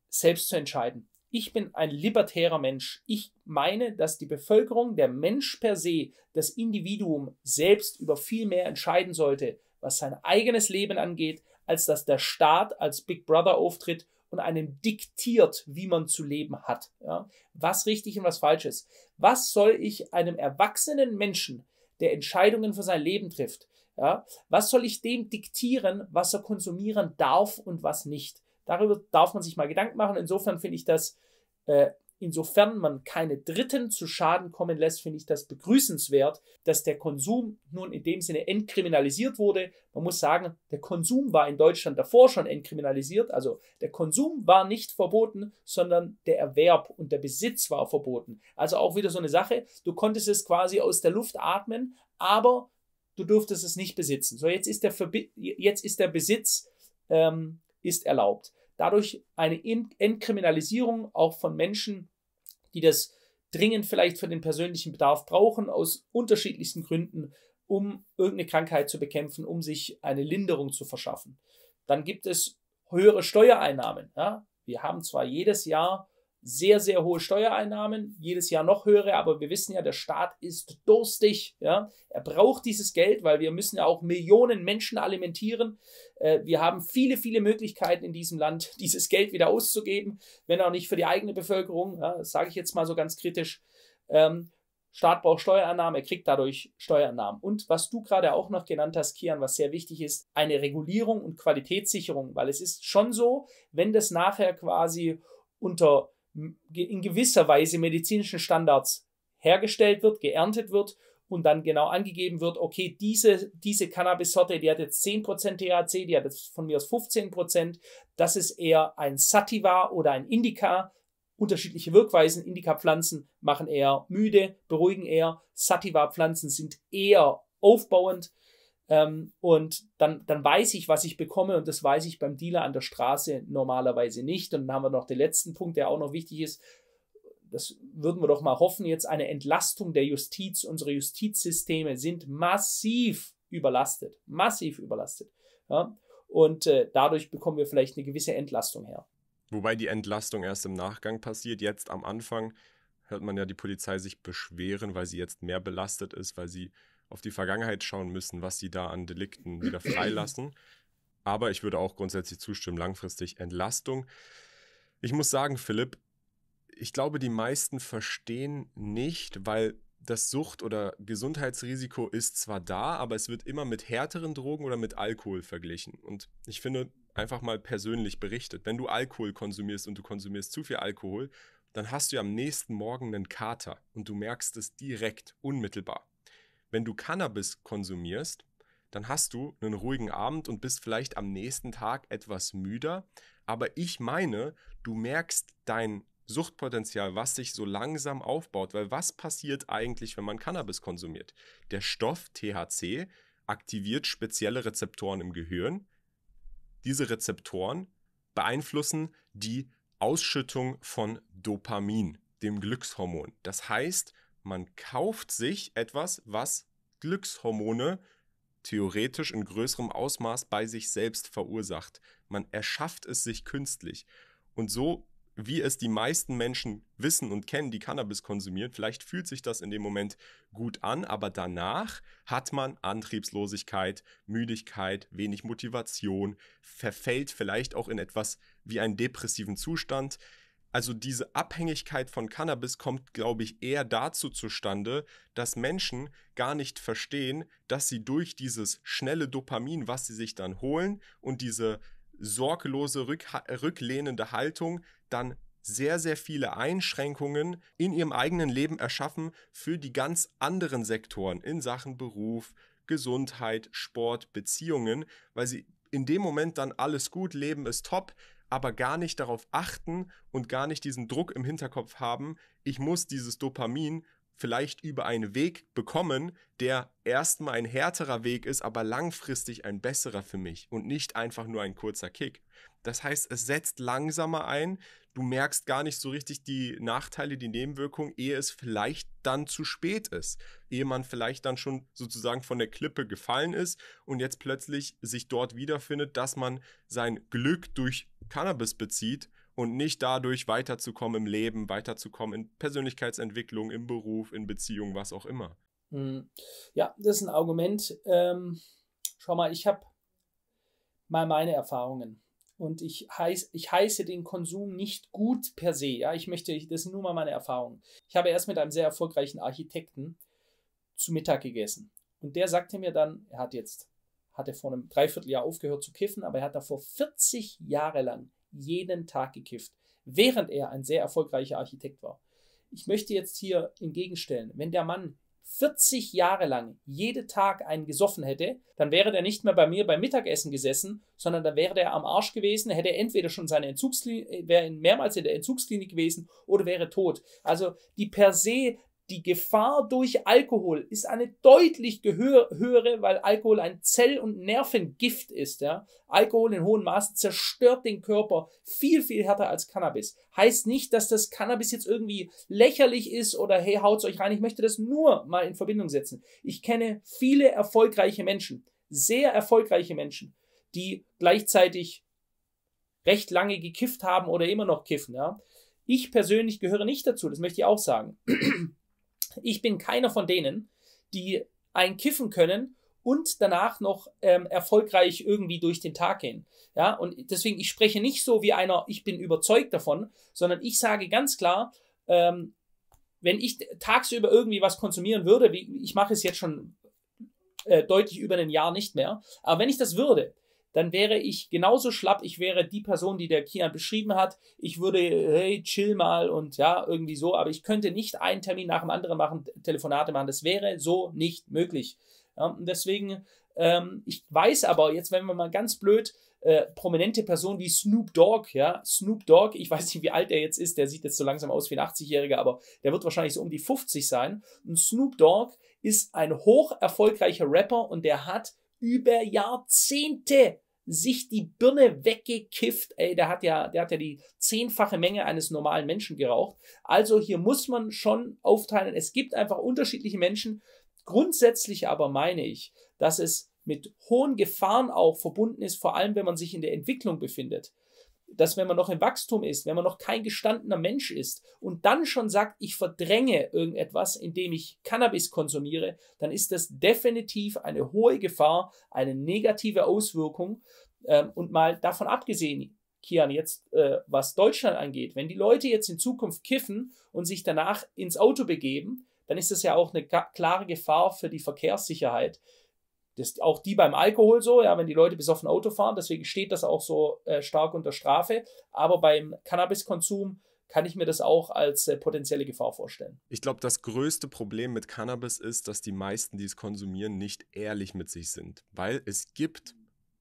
selbst zu entscheiden. Ich bin ein libertärer Mensch. Ich meine, dass die Bevölkerung, der Mensch per se, das Individuum selbst über viel mehr entscheiden sollte, was sein eigenes Leben angeht, als dass der Staat als Big Brother auftritt und einem diktiert, wie man zu leben hat. Ja? Was richtig und was falsch ist. Was soll ich einem erwachsenen Menschen, der Entscheidungen für sein Leben trifft, ja? Was soll ich dem diktieren, was er konsumieren darf und was nicht? Darüber darf man sich mal Gedanken machen. Insofern finde ich das, äh, insofern man keine Dritten zu Schaden kommen lässt, finde ich das begrüßenswert, dass der Konsum nun in dem Sinne entkriminalisiert wurde. Man muss sagen, der Konsum war in Deutschland davor schon entkriminalisiert. Also der Konsum war nicht verboten, sondern der Erwerb und der Besitz war verboten. Also auch wieder so eine Sache. Du konntest es quasi aus der Luft atmen, aber du durftest es nicht besitzen. So, jetzt ist der, Verbi jetzt ist der Besitz ähm, ist erlaubt. Dadurch eine Entkriminalisierung auch von Menschen, die das dringend vielleicht für den persönlichen Bedarf brauchen, aus unterschiedlichsten Gründen, um irgendeine Krankheit zu bekämpfen, um sich eine Linderung zu verschaffen. Dann gibt es höhere Steuereinnahmen. Ja? Wir haben zwar jedes Jahr sehr, sehr hohe Steuereinnahmen, jedes Jahr noch höhere, aber wir wissen ja, der Staat ist durstig. Ja? Er braucht dieses Geld, weil wir müssen ja auch Millionen Menschen alimentieren. Äh, wir haben viele, viele Möglichkeiten in diesem Land, dieses Geld wieder auszugeben, wenn auch nicht für die eigene Bevölkerung. Ja? Das sage ich jetzt mal so ganz kritisch. Ähm, Staat braucht Steuereinnahmen, er kriegt dadurch Steuereinnahmen. Und was du gerade auch noch genannt hast, Kian, was sehr wichtig ist, eine Regulierung und Qualitätssicherung, weil es ist schon so, wenn das nachher quasi unter in gewisser Weise medizinischen Standards hergestellt wird, geerntet wird und dann genau angegeben wird, okay, diese, diese Cannabis-Sorte, die hat jetzt 10% THC, die hat jetzt von mir aus 15%, das ist eher ein Sativa oder ein Indica. Unterschiedliche Wirkweisen. Indica-Pflanzen machen eher müde, beruhigen eher. Sativa-Pflanzen sind eher aufbauend. Ähm, und dann, dann weiß ich, was ich bekomme und das weiß ich beim Dealer an der Straße normalerweise nicht. Und dann haben wir noch den letzten Punkt, der auch noch wichtig ist. Das würden wir doch mal hoffen, jetzt eine Entlastung der Justiz. Unsere Justizsysteme sind massiv überlastet, massiv überlastet. Ja? Und äh, dadurch bekommen wir vielleicht eine gewisse Entlastung her. Wobei die Entlastung erst im Nachgang passiert. Jetzt am Anfang hört man ja die Polizei sich beschweren, weil sie jetzt mehr belastet ist, weil sie auf die Vergangenheit schauen müssen, was sie da an Delikten wieder freilassen. Aber ich würde auch grundsätzlich zustimmen, langfristig Entlastung. Ich muss sagen, Philipp, ich glaube, die meisten verstehen nicht, weil das Sucht- oder Gesundheitsrisiko ist zwar da, aber es wird immer mit härteren Drogen oder mit Alkohol verglichen. Und ich finde, einfach mal persönlich berichtet, wenn du Alkohol konsumierst und du konsumierst zu viel Alkohol, dann hast du ja am nächsten Morgen einen Kater und du merkst es direkt, unmittelbar wenn du Cannabis konsumierst, dann hast du einen ruhigen Abend und bist vielleicht am nächsten Tag etwas müder. Aber ich meine, du merkst dein Suchtpotenzial, was sich so langsam aufbaut. Weil was passiert eigentlich, wenn man Cannabis konsumiert? Der Stoff THC aktiviert spezielle Rezeptoren im Gehirn. Diese Rezeptoren beeinflussen die Ausschüttung von Dopamin, dem Glückshormon. Das heißt, man kauft sich etwas, was Glückshormone theoretisch in größerem Ausmaß bei sich selbst verursacht. Man erschafft es sich künstlich. Und so wie es die meisten Menschen wissen und kennen, die Cannabis konsumieren. Vielleicht fühlt sich das in dem Moment gut an, aber danach hat man Antriebslosigkeit, Müdigkeit, wenig Motivation, verfällt vielleicht auch in etwas wie einen depressiven Zustand, also diese Abhängigkeit von Cannabis kommt, glaube ich, eher dazu zustande, dass Menschen gar nicht verstehen, dass sie durch dieses schnelle Dopamin, was sie sich dann holen und diese sorglose, rücklehnende Haltung dann sehr, sehr viele Einschränkungen in ihrem eigenen Leben erschaffen für die ganz anderen Sektoren in Sachen Beruf, Gesundheit, Sport, Beziehungen, weil sie in dem Moment dann alles gut, Leben ist top, aber gar nicht darauf achten und gar nicht diesen Druck im Hinterkopf haben, ich muss dieses Dopamin vielleicht über einen Weg bekommen, der erstmal ein härterer Weg ist, aber langfristig ein besserer für mich und nicht einfach nur ein kurzer Kick. Das heißt, es setzt langsamer ein, du merkst gar nicht so richtig die Nachteile, die Nebenwirkungen, ehe es vielleicht dann zu spät ist, ehe man vielleicht dann schon sozusagen von der Klippe gefallen ist und jetzt plötzlich sich dort wiederfindet, dass man sein Glück durch Cannabis bezieht und nicht dadurch weiterzukommen im Leben, weiterzukommen in Persönlichkeitsentwicklung, im Beruf, in Beziehung, was auch immer. Hm. Ja, das ist ein Argument. Ähm, schau mal, ich habe mal meine Erfahrungen und ich, heiß, ich heiße den Konsum nicht gut per se. Ja, ich möchte, das sind nur mal meine Erfahrungen. Ich habe erst mit einem sehr erfolgreichen Architekten zu Mittag gegessen und der sagte mir dann, er hat jetzt, hat er vor einem Dreivierteljahr aufgehört zu kiffen, aber er hat davor 40 Jahre lang jeden Tag gekifft, während er ein sehr erfolgreicher Architekt war. Ich möchte jetzt hier entgegenstellen, wenn der Mann 40 Jahre lang jeden Tag einen gesoffen hätte, dann wäre der nicht mehr bei mir beim Mittagessen gesessen, sondern dann wäre der am Arsch gewesen, hätte entweder schon seine Entzugsklinik, wäre mehrmals in der Entzugsklinik gewesen oder wäre tot. Also die per se die Gefahr durch Alkohol ist eine deutlich höhere, weil Alkohol ein Zell- und Nervengift ist. Ja? Alkohol in hohem Maß zerstört den Körper viel, viel härter als Cannabis. Heißt nicht, dass das Cannabis jetzt irgendwie lächerlich ist oder hey, haut's euch rein. Ich möchte das nur mal in Verbindung setzen. Ich kenne viele erfolgreiche Menschen, sehr erfolgreiche Menschen, die gleichzeitig recht lange gekifft haben oder immer noch kiffen. Ja? Ich persönlich gehöre nicht dazu, das möchte ich auch sagen. Ich bin keiner von denen, die ein Kiffen können und danach noch ähm, erfolgreich irgendwie durch den Tag gehen. Ja, und deswegen, ich spreche nicht so wie einer, ich bin überzeugt davon, sondern ich sage ganz klar, ähm, wenn ich tagsüber irgendwie was konsumieren würde, wie, ich mache es jetzt schon äh, deutlich über ein Jahr nicht mehr, aber wenn ich das würde, dann wäre ich genauso schlapp. Ich wäre die Person, die der Kian beschrieben hat. Ich würde, hey, chill mal und ja, irgendwie so. Aber ich könnte nicht einen Termin nach dem anderen machen, Telefonate machen. Das wäre so nicht möglich. Ja, und deswegen, ähm, ich weiß aber jetzt, wenn wir mal ganz blöd, äh, prominente Personen wie Snoop Dogg, ja, Snoop Dogg, ich weiß nicht, wie alt der jetzt ist, der sieht jetzt so langsam aus wie ein 80-Jähriger, aber der wird wahrscheinlich so um die 50 sein. Und Snoop Dogg ist ein hoch erfolgreicher Rapper und der hat über Jahrzehnte sich die Birne weggekifft. Ey, der hat ja, der hat ja die zehnfache Menge eines normalen Menschen geraucht. Also hier muss man schon aufteilen. Es gibt einfach unterschiedliche Menschen. Grundsätzlich aber meine ich, dass es mit hohen Gefahren auch verbunden ist, vor allem wenn man sich in der Entwicklung befindet dass wenn man noch im Wachstum ist, wenn man noch kein gestandener Mensch ist und dann schon sagt, ich verdränge irgendetwas, indem ich Cannabis konsumiere, dann ist das definitiv eine hohe Gefahr, eine negative Auswirkung. Ähm, und mal davon abgesehen, Kian, jetzt äh, was Deutschland angeht, wenn die Leute jetzt in Zukunft kiffen und sich danach ins Auto begeben, dann ist das ja auch eine klare Gefahr für die Verkehrssicherheit. Das, auch die beim Alkohol so, ja, wenn die Leute besoffen Auto fahren, deswegen steht das auch so äh, stark unter Strafe. Aber beim Cannabiskonsum kann ich mir das auch als äh, potenzielle Gefahr vorstellen. Ich glaube, das größte Problem mit Cannabis ist, dass die meisten, die es konsumieren, nicht ehrlich mit sich sind, weil es gibt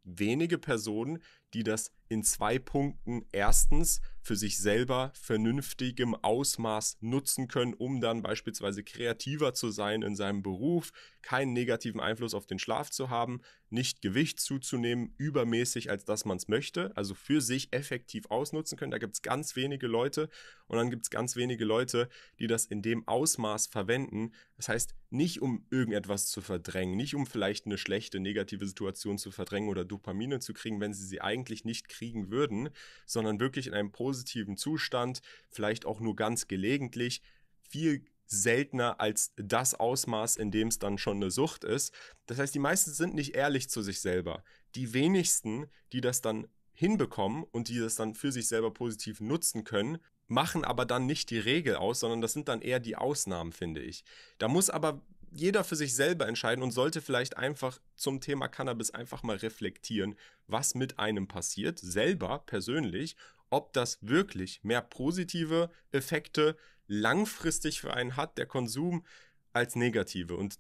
wenige Personen, die das in zwei Punkten erstens für sich selber vernünftigem Ausmaß nutzen können, um dann beispielsweise kreativer zu sein in seinem Beruf, keinen negativen Einfluss auf den Schlaf zu haben, nicht Gewicht zuzunehmen, übermäßig, als dass man es möchte, also für sich effektiv ausnutzen können. Da gibt es ganz wenige Leute und dann gibt es ganz wenige Leute, die das in dem Ausmaß verwenden. Das heißt, nicht um irgendetwas zu verdrängen, nicht um vielleicht eine schlechte, negative Situation zu verdrängen oder Dopamine zu kriegen, wenn sie sie eigentlich nicht kriegen kriegen würden, sondern wirklich in einem positiven Zustand, vielleicht auch nur ganz gelegentlich, viel seltener als das Ausmaß, in dem es dann schon eine Sucht ist. Das heißt, die meisten sind nicht ehrlich zu sich selber. Die wenigsten, die das dann hinbekommen und die das dann für sich selber positiv nutzen können, machen aber dann nicht die Regel aus, sondern das sind dann eher die Ausnahmen, finde ich. Da muss aber jeder für sich selber entscheiden und sollte vielleicht einfach zum Thema Cannabis einfach mal reflektieren, was mit einem passiert, selber persönlich, ob das wirklich mehr positive Effekte langfristig für einen hat, der Konsum, als negative. Und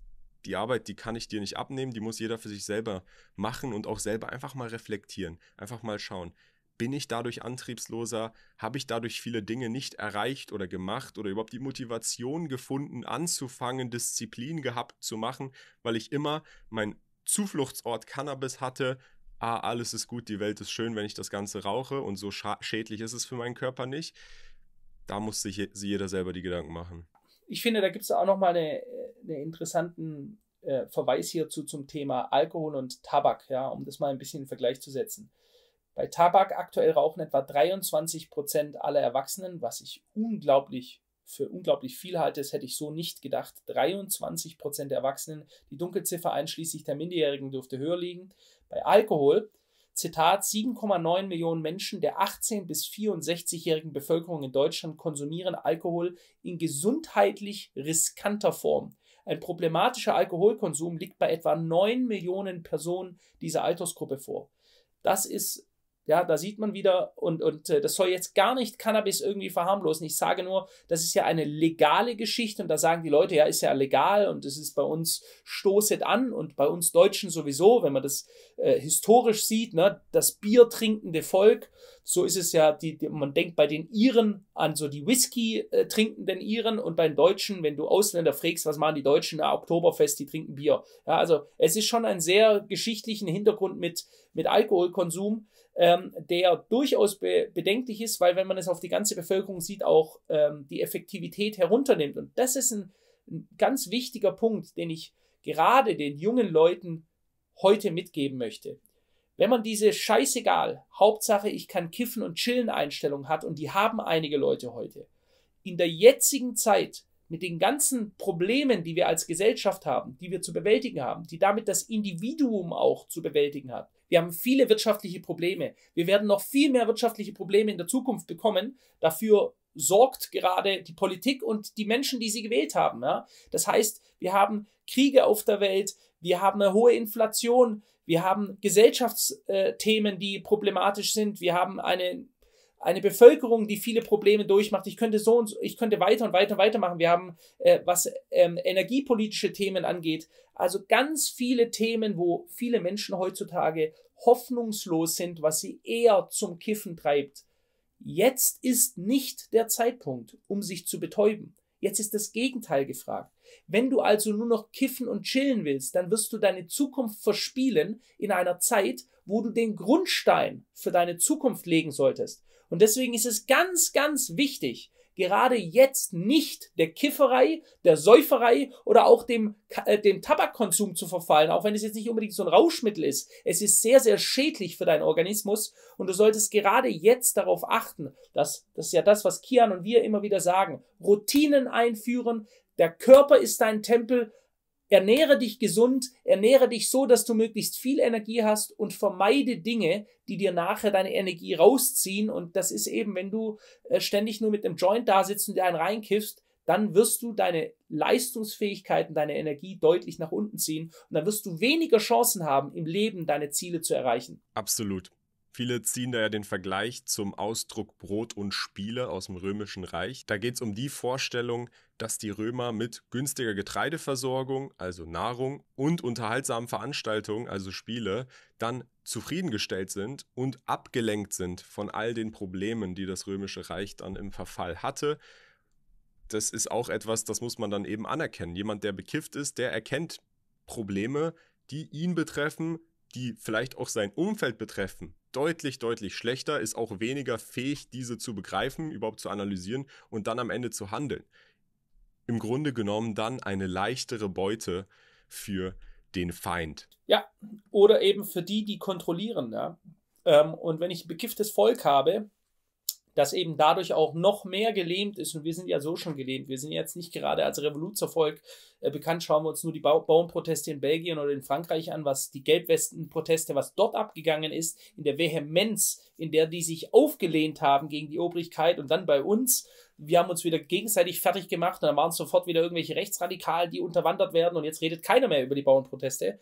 die Arbeit, die kann ich dir nicht abnehmen, die muss jeder für sich selber machen und auch selber einfach mal reflektieren, einfach mal schauen. Bin ich dadurch antriebsloser? Habe ich dadurch viele Dinge nicht erreicht oder gemacht oder überhaupt die Motivation gefunden, anzufangen, Disziplin gehabt zu machen, weil ich immer mein Zufluchtsort Cannabis hatte. Ah, alles ist gut, die Welt ist schön, wenn ich das Ganze rauche und so schädlich ist es für meinen Körper nicht. Da muss sich jeder selber die Gedanken machen. Ich finde, da gibt es auch nochmal einen eine interessanten äh, Verweis hierzu zum Thema Alkohol und Tabak, ja, um das mal ein bisschen in Vergleich zu setzen. Bei Tabak aktuell rauchen etwa 23 Prozent aller Erwachsenen, was ich unglaublich für unglaublich viel halte. Das hätte ich so nicht gedacht. 23 Prozent der Erwachsenen, die Dunkelziffer einschließlich der Minderjährigen dürfte höher liegen. Bei Alkohol, Zitat, 7,9 Millionen Menschen der 18- bis 64-jährigen Bevölkerung in Deutschland konsumieren Alkohol in gesundheitlich riskanter Form. Ein problematischer Alkoholkonsum liegt bei etwa 9 Millionen Personen dieser Altersgruppe vor. Das ist ja, da sieht man wieder, und, und äh, das soll jetzt gar nicht Cannabis irgendwie verharmlosen. Ich sage nur, das ist ja eine legale Geschichte und da sagen die Leute, ja, ist ja legal und es ist bei uns stoßet an und bei uns Deutschen sowieso, wenn man das äh, historisch sieht, ne, das trinkende Volk, so ist es ja, die, die, man denkt bei den Iren an so die Whisky-trinkenden äh, Iren und bei den Deutschen, wenn du Ausländer frägst, was machen die Deutschen? Ja, ah, Oktoberfest, die trinken Bier. Ja, also es ist schon einen sehr geschichtlichen Hintergrund mit, mit Alkoholkonsum ähm, der durchaus be bedenklich ist, weil wenn man es auf die ganze Bevölkerung sieht, auch ähm, die Effektivität herunternimmt. Und das ist ein, ein ganz wichtiger Punkt, den ich gerade den jungen Leuten heute mitgeben möchte. Wenn man diese scheißegal, Hauptsache ich kann kiffen und chillen Einstellung hat, und die haben einige Leute heute, in der jetzigen Zeit mit den ganzen Problemen, die wir als Gesellschaft haben, die wir zu bewältigen haben, die damit das Individuum auch zu bewältigen hat, wir haben viele wirtschaftliche Probleme. Wir werden noch viel mehr wirtschaftliche Probleme in der Zukunft bekommen. Dafür sorgt gerade die Politik und die Menschen, die sie gewählt haben. Ja? Das heißt, wir haben Kriege auf der Welt, wir haben eine hohe Inflation, wir haben Gesellschaftsthemen, äh, die problematisch sind, wir haben eine eine Bevölkerung, die viele Probleme durchmacht. Ich könnte so und so, ich könnte weiter und weiter und weiter machen. Wir haben, äh, was ähm, energiepolitische Themen angeht, also ganz viele Themen, wo viele Menschen heutzutage hoffnungslos sind, was sie eher zum Kiffen treibt. Jetzt ist nicht der Zeitpunkt, um sich zu betäuben. Jetzt ist das Gegenteil gefragt. Wenn du also nur noch kiffen und chillen willst, dann wirst du deine Zukunft verspielen in einer Zeit, wo du den Grundstein für deine Zukunft legen solltest. Und deswegen ist es ganz, ganz wichtig, gerade jetzt nicht der Kifferei, der Säuferei oder auch dem, äh, dem Tabakkonsum zu verfallen, auch wenn es jetzt nicht unbedingt so ein Rauschmittel ist. Es ist sehr, sehr schädlich für deinen Organismus und du solltest gerade jetzt darauf achten, dass, das ist ja das, was Kian und wir immer wieder sagen, Routinen einführen, der Körper ist dein Tempel, Ernähre dich gesund, ernähre dich so, dass du möglichst viel Energie hast und vermeide Dinge, die dir nachher deine Energie rausziehen. Und das ist eben, wenn du äh, ständig nur mit einem Joint da sitzt und dir einen reinkiffst, dann wirst du deine Leistungsfähigkeiten, deine Energie deutlich nach unten ziehen und dann wirst du weniger Chancen haben, im Leben deine Ziele zu erreichen. Absolut. Viele ziehen da ja den Vergleich zum Ausdruck Brot und Spiele aus dem Römischen Reich. Da geht es um die Vorstellung, dass die Römer mit günstiger Getreideversorgung, also Nahrung, und unterhaltsamen Veranstaltungen, also Spiele, dann zufriedengestellt sind und abgelenkt sind von all den Problemen, die das römische Reich dann im Verfall hatte. Das ist auch etwas, das muss man dann eben anerkennen. Jemand, der bekifft ist, der erkennt Probleme, die ihn betreffen, die vielleicht auch sein Umfeld betreffen, deutlich, deutlich schlechter, ist auch weniger fähig, diese zu begreifen, überhaupt zu analysieren und dann am Ende zu handeln im Grunde genommen dann eine leichtere Beute für den Feind. Ja, oder eben für die, die kontrollieren. Ja? Ähm, und wenn ich ein bekifftes Volk habe, das eben dadurch auch noch mehr gelähmt ist, und wir sind ja so schon gelähmt, wir sind jetzt nicht gerade als Revoluzervolk äh, bekannt, schauen wir uns nur die ba Bauernproteste in Belgien oder in Frankreich an, was die Gelbwestenproteste, was dort abgegangen ist, in der Vehemenz, in der die sich aufgelehnt haben gegen die Obrigkeit und dann bei uns wir haben uns wieder gegenseitig fertig gemacht und dann waren sofort wieder irgendwelche Rechtsradikalen, die unterwandert werden und jetzt redet keiner mehr über die Bauernproteste.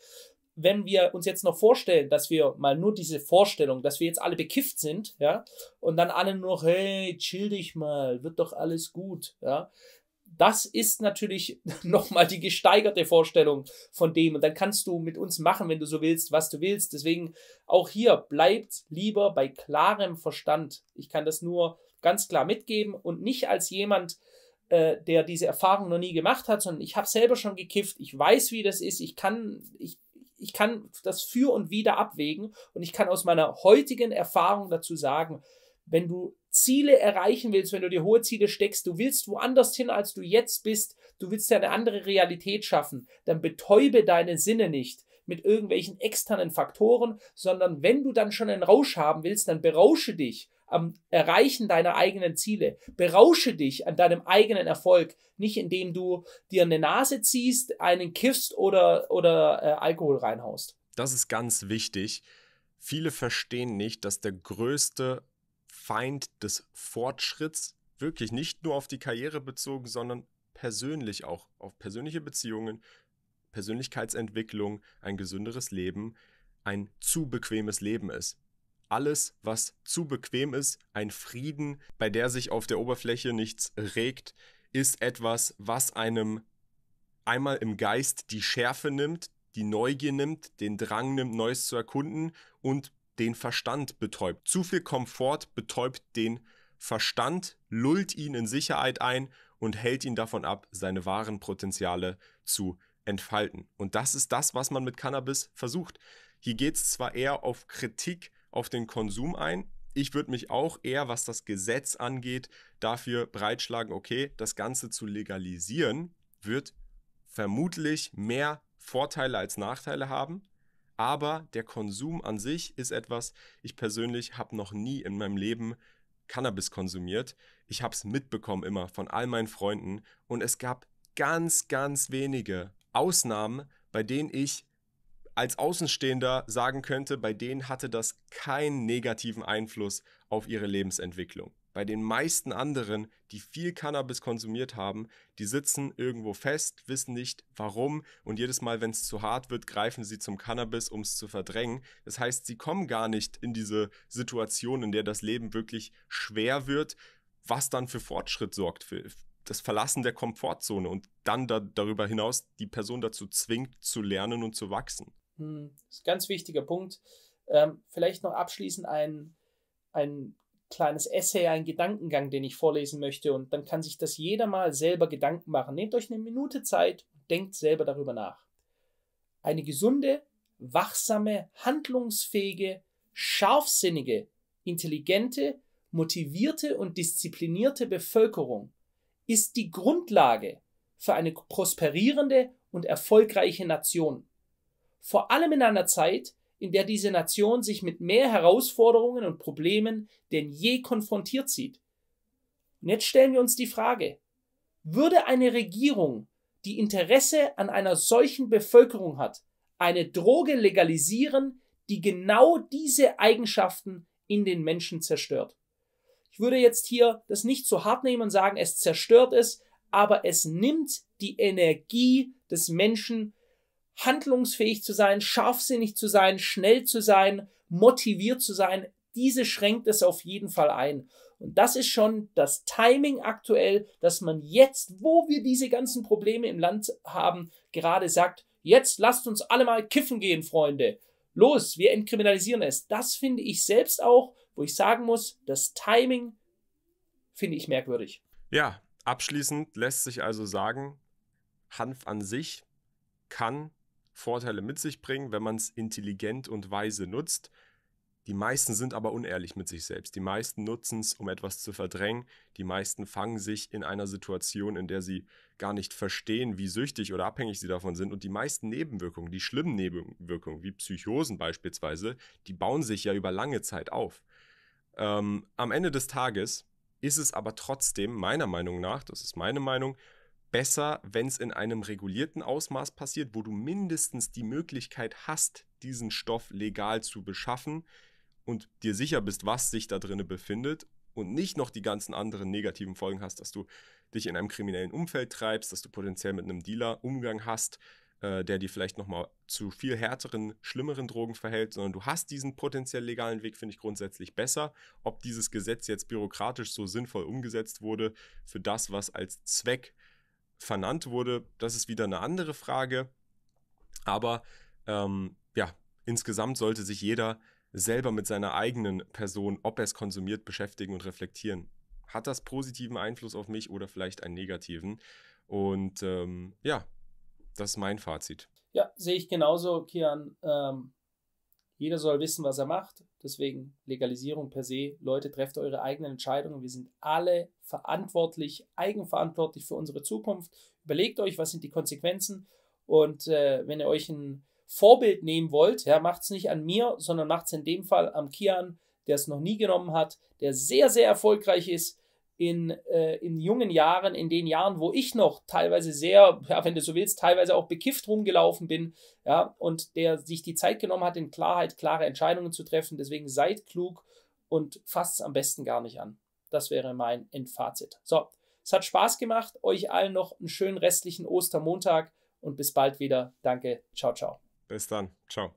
Wenn wir uns jetzt noch vorstellen, dass wir mal nur diese Vorstellung, dass wir jetzt alle bekifft sind, ja, und dann alle nur hey, chill dich mal, wird doch alles gut, ja, das ist natürlich nochmal die gesteigerte Vorstellung von dem. Und dann kannst du mit uns machen, wenn du so willst, was du willst. Deswegen auch hier bleibt lieber bei klarem Verstand. Ich kann das nur ganz klar mitgeben und nicht als jemand, äh, der diese Erfahrung noch nie gemacht hat, sondern ich habe selber schon gekifft, ich weiß, wie das ist, ich kann, ich, ich kann das für und wieder abwägen und ich kann aus meiner heutigen Erfahrung dazu sagen, wenn du Ziele erreichen willst, wenn du dir hohe Ziele steckst, du willst woanders hin, als du jetzt bist, du willst dir eine andere Realität schaffen, dann betäube deine Sinne nicht mit irgendwelchen externen Faktoren, sondern wenn du dann schon einen Rausch haben willst, dann berausche dich am Erreichen deiner eigenen Ziele. Berausche dich an deinem eigenen Erfolg, nicht indem du dir eine Nase ziehst, einen kiffst oder, oder äh, Alkohol reinhaust. Das ist ganz wichtig. Viele verstehen nicht, dass der größte Feind des Fortschritts wirklich nicht nur auf die Karriere bezogen, sondern persönlich auch auf persönliche Beziehungen, Persönlichkeitsentwicklung, ein gesünderes Leben, ein zu bequemes Leben ist alles, was zu bequem ist, ein Frieden, bei der sich auf der Oberfläche nichts regt, ist etwas, was einem einmal im Geist die Schärfe nimmt, die Neugier nimmt, den Drang nimmt, Neues zu erkunden und den Verstand betäubt. Zu viel Komfort betäubt den Verstand, lullt ihn in Sicherheit ein und hält ihn davon ab, seine wahren Potenziale zu entfalten. Und das ist das, was man mit Cannabis versucht. Hier geht es zwar eher auf Kritik auf den Konsum ein. Ich würde mich auch eher, was das Gesetz angeht, dafür breitschlagen, okay, das Ganze zu legalisieren, wird vermutlich mehr Vorteile als Nachteile haben. Aber der Konsum an sich ist etwas, ich persönlich habe noch nie in meinem Leben Cannabis konsumiert. Ich habe es mitbekommen immer von all meinen Freunden und es gab ganz, ganz wenige Ausnahmen, bei denen ich als Außenstehender sagen könnte, bei denen hatte das keinen negativen Einfluss auf ihre Lebensentwicklung. Bei den meisten anderen, die viel Cannabis konsumiert haben, die sitzen irgendwo fest, wissen nicht warum und jedes Mal, wenn es zu hart wird, greifen sie zum Cannabis, um es zu verdrängen. Das heißt, sie kommen gar nicht in diese Situation, in der das Leben wirklich schwer wird, was dann für Fortschritt sorgt, für das Verlassen der Komfortzone und dann da, darüber hinaus die Person dazu zwingt zu lernen und zu wachsen. Das hm, ist ein ganz wichtiger Punkt. Ähm, vielleicht noch abschließend ein, ein kleines Essay, ein Gedankengang, den ich vorlesen möchte. Und dann kann sich das jeder mal selber Gedanken machen. Nehmt euch eine Minute Zeit und denkt selber darüber nach. Eine gesunde, wachsame, handlungsfähige, scharfsinnige, intelligente, motivierte und disziplinierte Bevölkerung ist die Grundlage für eine prosperierende und erfolgreiche Nation vor allem in einer Zeit, in der diese Nation sich mit mehr Herausforderungen und Problemen denn je konfrontiert sieht. Und jetzt stellen wir uns die Frage, würde eine Regierung, die Interesse an einer solchen Bevölkerung hat, eine Droge legalisieren, die genau diese Eigenschaften in den Menschen zerstört? Ich würde jetzt hier das nicht so hart nehmen und sagen, es zerstört es, aber es nimmt die Energie des Menschen handlungsfähig zu sein, scharfsinnig zu sein, schnell zu sein, motiviert zu sein, diese schränkt es auf jeden Fall ein. Und das ist schon das Timing aktuell, dass man jetzt, wo wir diese ganzen Probleme im Land haben, gerade sagt, jetzt lasst uns alle mal kiffen gehen, Freunde. Los, wir entkriminalisieren es. Das finde ich selbst auch, wo ich sagen muss, das Timing finde ich merkwürdig. Ja, abschließend lässt sich also sagen, Hanf an sich kann Vorteile mit sich bringen, wenn man es intelligent und weise nutzt. Die meisten sind aber unehrlich mit sich selbst. Die meisten nutzen es, um etwas zu verdrängen. Die meisten fangen sich in einer Situation, in der sie gar nicht verstehen, wie süchtig oder abhängig sie davon sind. Und die meisten Nebenwirkungen, die schlimmen Nebenwirkungen, wie Psychosen beispielsweise, die bauen sich ja über lange Zeit auf. Ähm, am Ende des Tages ist es aber trotzdem meiner Meinung nach, das ist meine Meinung, besser, wenn es in einem regulierten Ausmaß passiert, wo du mindestens die Möglichkeit hast, diesen Stoff legal zu beschaffen und dir sicher bist, was sich da drin befindet und nicht noch die ganzen anderen negativen Folgen hast, dass du dich in einem kriminellen Umfeld treibst, dass du potenziell mit einem Dealer Umgang hast, äh, der dir vielleicht nochmal zu viel härteren, schlimmeren Drogen verhält, sondern du hast diesen potenziell legalen Weg, finde ich grundsätzlich besser. Ob dieses Gesetz jetzt bürokratisch so sinnvoll umgesetzt wurde für das, was als Zweck vernannt wurde, das ist wieder eine andere Frage. Aber ähm, ja, insgesamt sollte sich jeder selber mit seiner eigenen Person, ob er es konsumiert, beschäftigen und reflektieren. Hat das positiven Einfluss auf mich oder vielleicht einen negativen? Und ähm, ja, das ist mein Fazit. Ja, sehe ich genauso, Kian. Ähm, jeder soll wissen, was er macht. Deswegen Legalisierung per se. Leute, trefft eure eigenen Entscheidungen. Wir sind alle verantwortlich, eigenverantwortlich für unsere Zukunft. Überlegt euch, was sind die Konsequenzen. Und äh, wenn ihr euch ein Vorbild nehmen wollt, ja, macht es nicht an mir, sondern macht es in dem Fall am Kian, der es noch nie genommen hat, der sehr, sehr erfolgreich ist, in, äh, in jungen Jahren, in den Jahren, wo ich noch teilweise sehr, ja, wenn du so willst, teilweise auch bekifft rumgelaufen bin, ja, und der sich die Zeit genommen hat, in Klarheit klare Entscheidungen zu treffen. Deswegen seid klug und fasst es am besten gar nicht an. Das wäre mein Endfazit. So, es hat Spaß gemacht. Euch allen noch einen schönen restlichen Ostermontag und bis bald wieder. Danke. Ciao, ciao. Bis dann. Ciao.